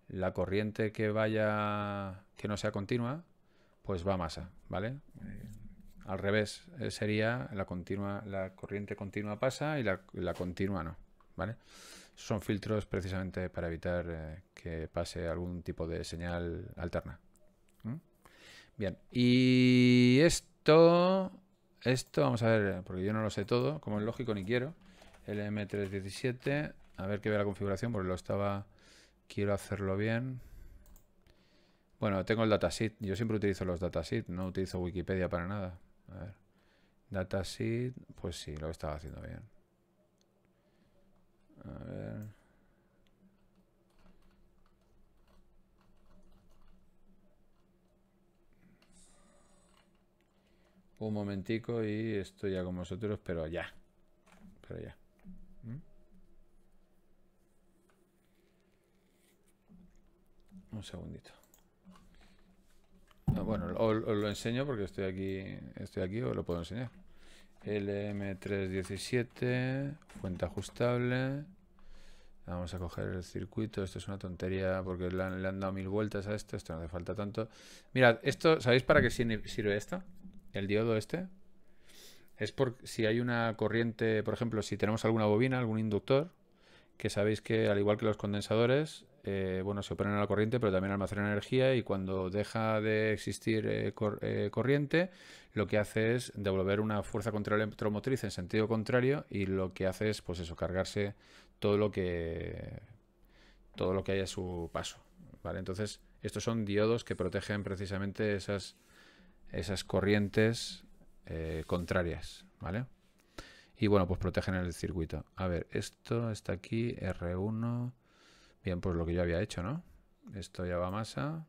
la corriente que vaya, que no sea continua, pues va a masa, ¿vale? Eh, al revés, eh, sería la continua, la corriente continua pasa y la, continua no, ¿vale? Son filtros precisamente para evitar que pase algún tipo de señal alterna. Bien, y esto, esto, vamos a ver, porque yo no lo sé todo, como es lógico, ni quiero. LM317. A ver que ve la configuración porque lo estaba... Quiero hacerlo bien. Bueno, tengo el datasheet. Yo siempre utilizo los datasheet No utilizo Wikipedia para nada. A ver. Datasheet. Pues sí, lo estaba haciendo bien. A ver. Un momentico y estoy ya con vosotros, pero ya. Pero ya. Un segundito. Ah, bueno, os, lo enseño porque estoy aquí, estoy aquí, os lo puedo enseñar. LM317, fuente ajustable. Vamos a coger el circuito. Esto es una tontería porque le han, dado mil vueltas a esto. Esto no hace falta tanto. Mirad, esto, ¿sabéis para qué sirve esto? El diodo este. Es por si hay una corriente, por ejemplo, si tenemos alguna bobina, algún inductor, que sabéis que al igual que los condensadores, eh, bueno, se operan a la corriente, pero también almacenan energía y cuando deja de existir eh, eh, corriente, lo que hace es devolver una fuerza contra la electromotriz en sentido contrario y lo que hace es, pues eso, cargarse todo lo que todo lo que hay a su paso, ¿vale? Entonces, estos son diodos que protegen precisamente esas, esas corrientes contrarias, ¿vale? Y bueno, pues protegen el circuito. A ver, esto está aquí, R1 pues lo que yo había hecho, ¿no? Esto ya va a masa.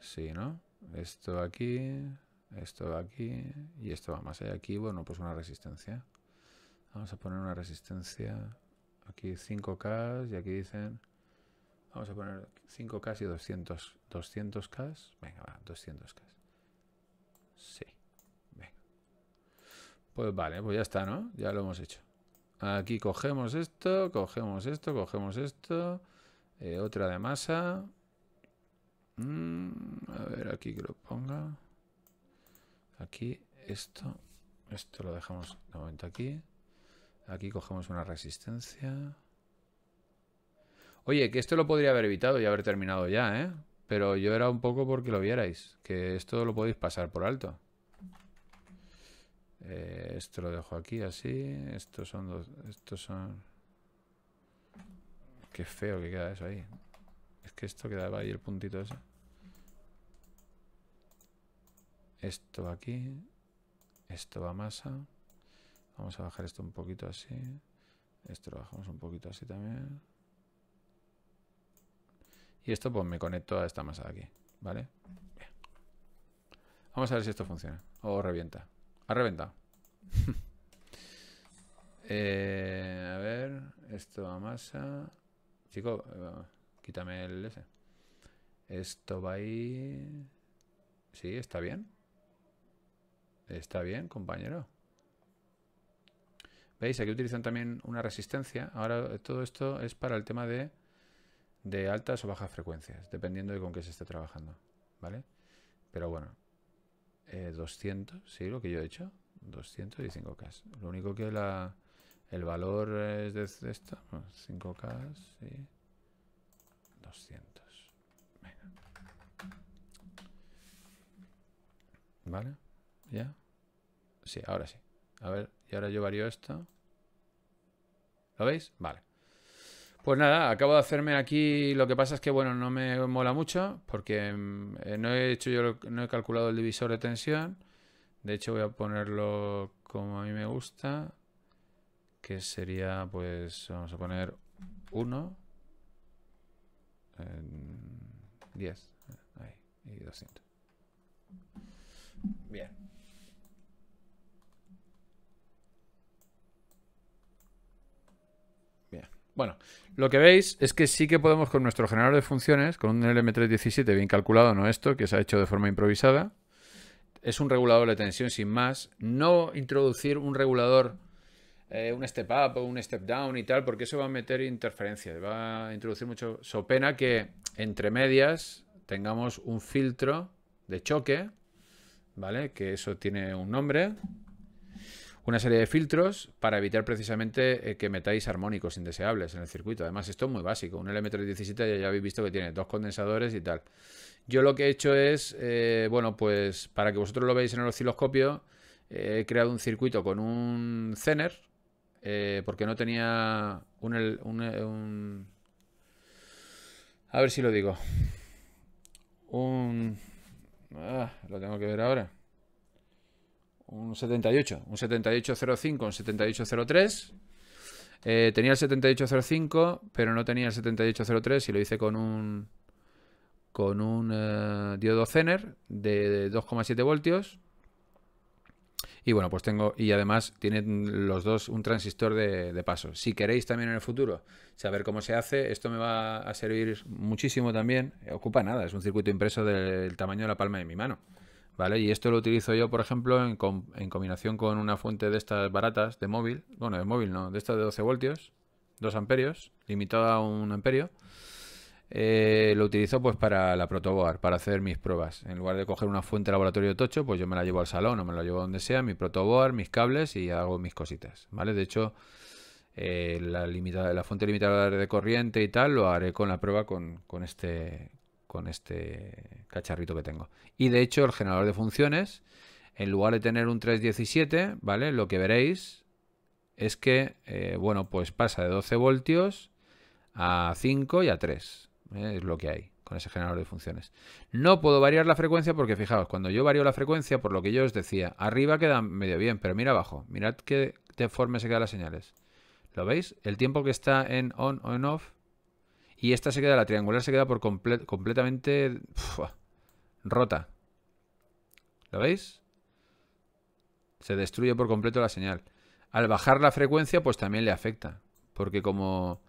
Sí, ¿no? Esto aquí, esto aquí y esto va más allá. Aquí, bueno, pues una resistencia. Vamos a poner una resistencia. Aquí 5K y aquí dicen... Vamos a poner 5K y 200. 200K. Venga, va, 200K. Sí. Pues vale, pues ya está, ¿no? Ya lo hemos hecho. Aquí cogemos esto, cogemos esto, cogemos esto. Eh, otra de masa. Mm, a ver, aquí que lo ponga. Aquí esto. Esto lo dejamos de momento aquí. Aquí cogemos una resistencia. Oye, que esto lo podría haber evitado y haber terminado ya, ¿eh? Pero yo era un poco porque lo vierais. Que esto lo podéis pasar por alto. Eh, esto lo dejo aquí así. Estos son dos. Estos son. Qué feo que queda eso ahí. Es que esto quedaba ahí el puntito ese. Esto aquí. Esto va a masa. Vamos a bajar esto un poquito así. Esto lo bajamos un poquito así también. Y esto pues me conecto a esta masa de aquí. ¿Vale? Vamos a ver si esto funciona. O revienta reventa eh, a ver, esto a masa. Chico, eh, quítame el S. Esto va ahí. Sí, está bien. Está bien, compañero. ¿Veis? Aquí utilizan también una resistencia. Ahora todo esto es para el tema de, de altas o bajas frecuencias, dependiendo de con qué se esté trabajando. ¿Vale? Pero bueno, eh, 200, sí, lo que yo he hecho, 5 k Lo único que la, el valor es de esta, 5K, 200. ¿Vale? ¿Ya? Sí, ahora sí. A ver, y ahora yo varío esto. ¿Lo veis? Vale. Pues nada, acabo de hacerme aquí. Lo que pasa es que, bueno, no me mola mucho porque mm, eh, no he hecho yo, no he calculado el divisor de tensión. De hecho, voy a ponerlo como a mí me gusta, que sería, pues, vamos a poner 1, 10, em, y 200. Bien. Bueno, lo que veis es que sí que podemos con nuestro generador de funciones, con un LM317 bien calculado, no esto, que se ha hecho de forma improvisada, es un regulador de tensión sin más, no introducir un regulador, eh, un step up o un step down y tal, porque eso va a meter interferencias va a introducir mucho, so pena que entre medias tengamos un filtro de choque, ¿vale? Que eso tiene un nombre, una serie de filtros para evitar precisamente eh, que metáis armónicos indeseables en el circuito. Además, esto es muy básico. Un LM317 ya habéis visto que tiene dos condensadores y tal. Yo lo que he hecho es, eh, bueno, pues para que vosotros lo veáis en el osciloscopio, eh, he creado un circuito con un Zener, porque no tenía un, A ver si lo digo. Un... Ah, lo tengo que ver ahora un 78, un 7805, un 7803. Eh, tenía el 7805, pero no tenía el 7803 y lo hice con un con un eh, diodo Zener de 2,7 voltios. Y bueno, pues tengo, y además tienen los dos un transistor de, de, paso. Si queréis también en el futuro saber cómo se hace, esto me va a servir muchísimo también. Ocupa nada, es un circuito impreso del tamaño de la palma de mi mano. ¿vale? Y esto lo utilizo yo, por ejemplo, en, combinación con una fuente de estas baratas de móvil, bueno, de móvil no, de estas de 12 voltios, 2 amperios, limitada a 1 amperio. Eh, lo utilizo pues para la protoboard, para hacer mis pruebas. En lugar de coger una fuente de laboratorio tocho, pues yo me la llevo al salón o me la llevo donde sea, mi protoboard, mis cables y hago mis cositas, ¿vale? De hecho, eh, la, limita la fuente limitada de corriente y tal lo haré con la prueba con, con este, con este cacharrito que tengo. Y de hecho, el generador de funciones, en lugar de tener un 317, ¿vale? Lo que veréis es que, eh, bueno, pues pasa de 12 voltios a 5 y a 3. ¿eh? Es lo que hay con ese generador de funciones. No puedo variar la frecuencia porque, fijaos, cuando yo varío la frecuencia, por lo que yo os decía, arriba queda medio bien, pero mira abajo, mirad qué deforme se quedan las señales. ¿Lo veis? El tiempo que está en on o en off y esta se queda, la triangular se queda por completamente rota. ¿Lo veis? Se destruye por completo la señal. Al bajar la frecuencia, pues también le afecta. Porque como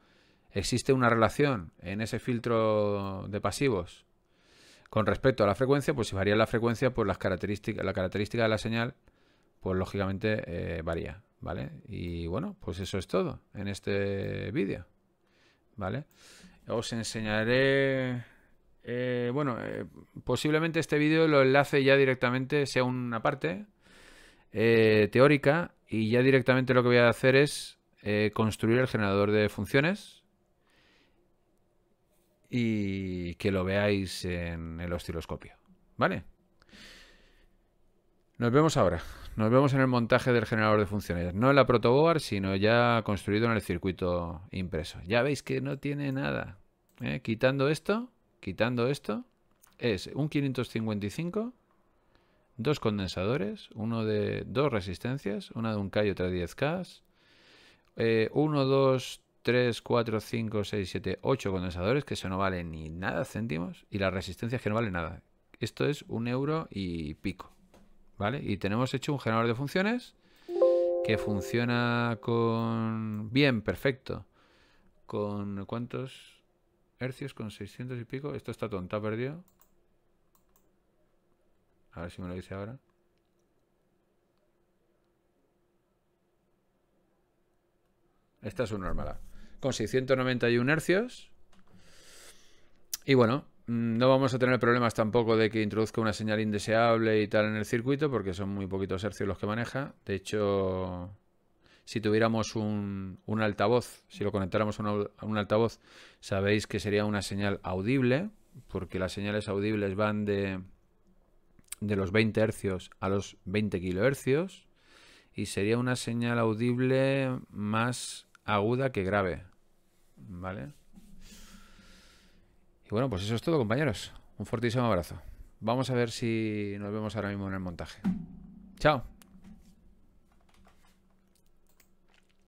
existe una relación en ese filtro de pasivos con respecto a la frecuencia, pues si varía la frecuencia, pues las características, la característica de la señal, pues lógicamente eh, varía, ¿vale? Y bueno, pues eso es todo en este vídeo, ¿vale? Os enseñaré... Eh, bueno, eh, posiblemente este vídeo lo enlace ya directamente, sea una parte eh, teórica, y ya directamente lo que voy a hacer es construir el generador de funciones y que lo veáis en el osciloscopio. ¿Vale? Nos vemos ahora. Nos vemos en el montaje del generador de funciones. No en la protoboard, sino ya construido en el circuito impreso. Ya veis que no tiene nada. ¿eh? Quitando esto, quitando esto, es un 555, dos condensadores, uno de dos resistencias, una de un K y otra de 10K, eh, uno, dos, tres, cuatro, cinco, seis, siete, ocho condensadores, que eso no vale ni nada céntimos, y las resistencias que no vale nada. Esto es un euro y pico. ¿vale? Y tenemos hecho un generador de funciones que funciona con... Bien, perfecto. ¿Con cuántos hercios? ¿Con 600 y pico? Esto está tonta, perdido. A ver si me lo dice ahora. Esta es una normal. Con 691 hercios. Y bueno, Mm, no vamos a tener problemas tampoco de que introduzca una señal indeseable y tal en el circuito, porque son muy poquitos hercios los que maneja. De hecho, si tuviéramos un, altavoz, si lo conectáramos a un, altavoz, sabéis que sería una señal audible, porque las señales audibles van de, de los 20 hercios a los 20 kilohercios, y sería una señal audible más aguda que grave. ¿Vale? bueno, pues eso es todo, compañeros. Un fortísimo abrazo. Vamos a ver si nos vemos ahora mismo en el montaje. Chao.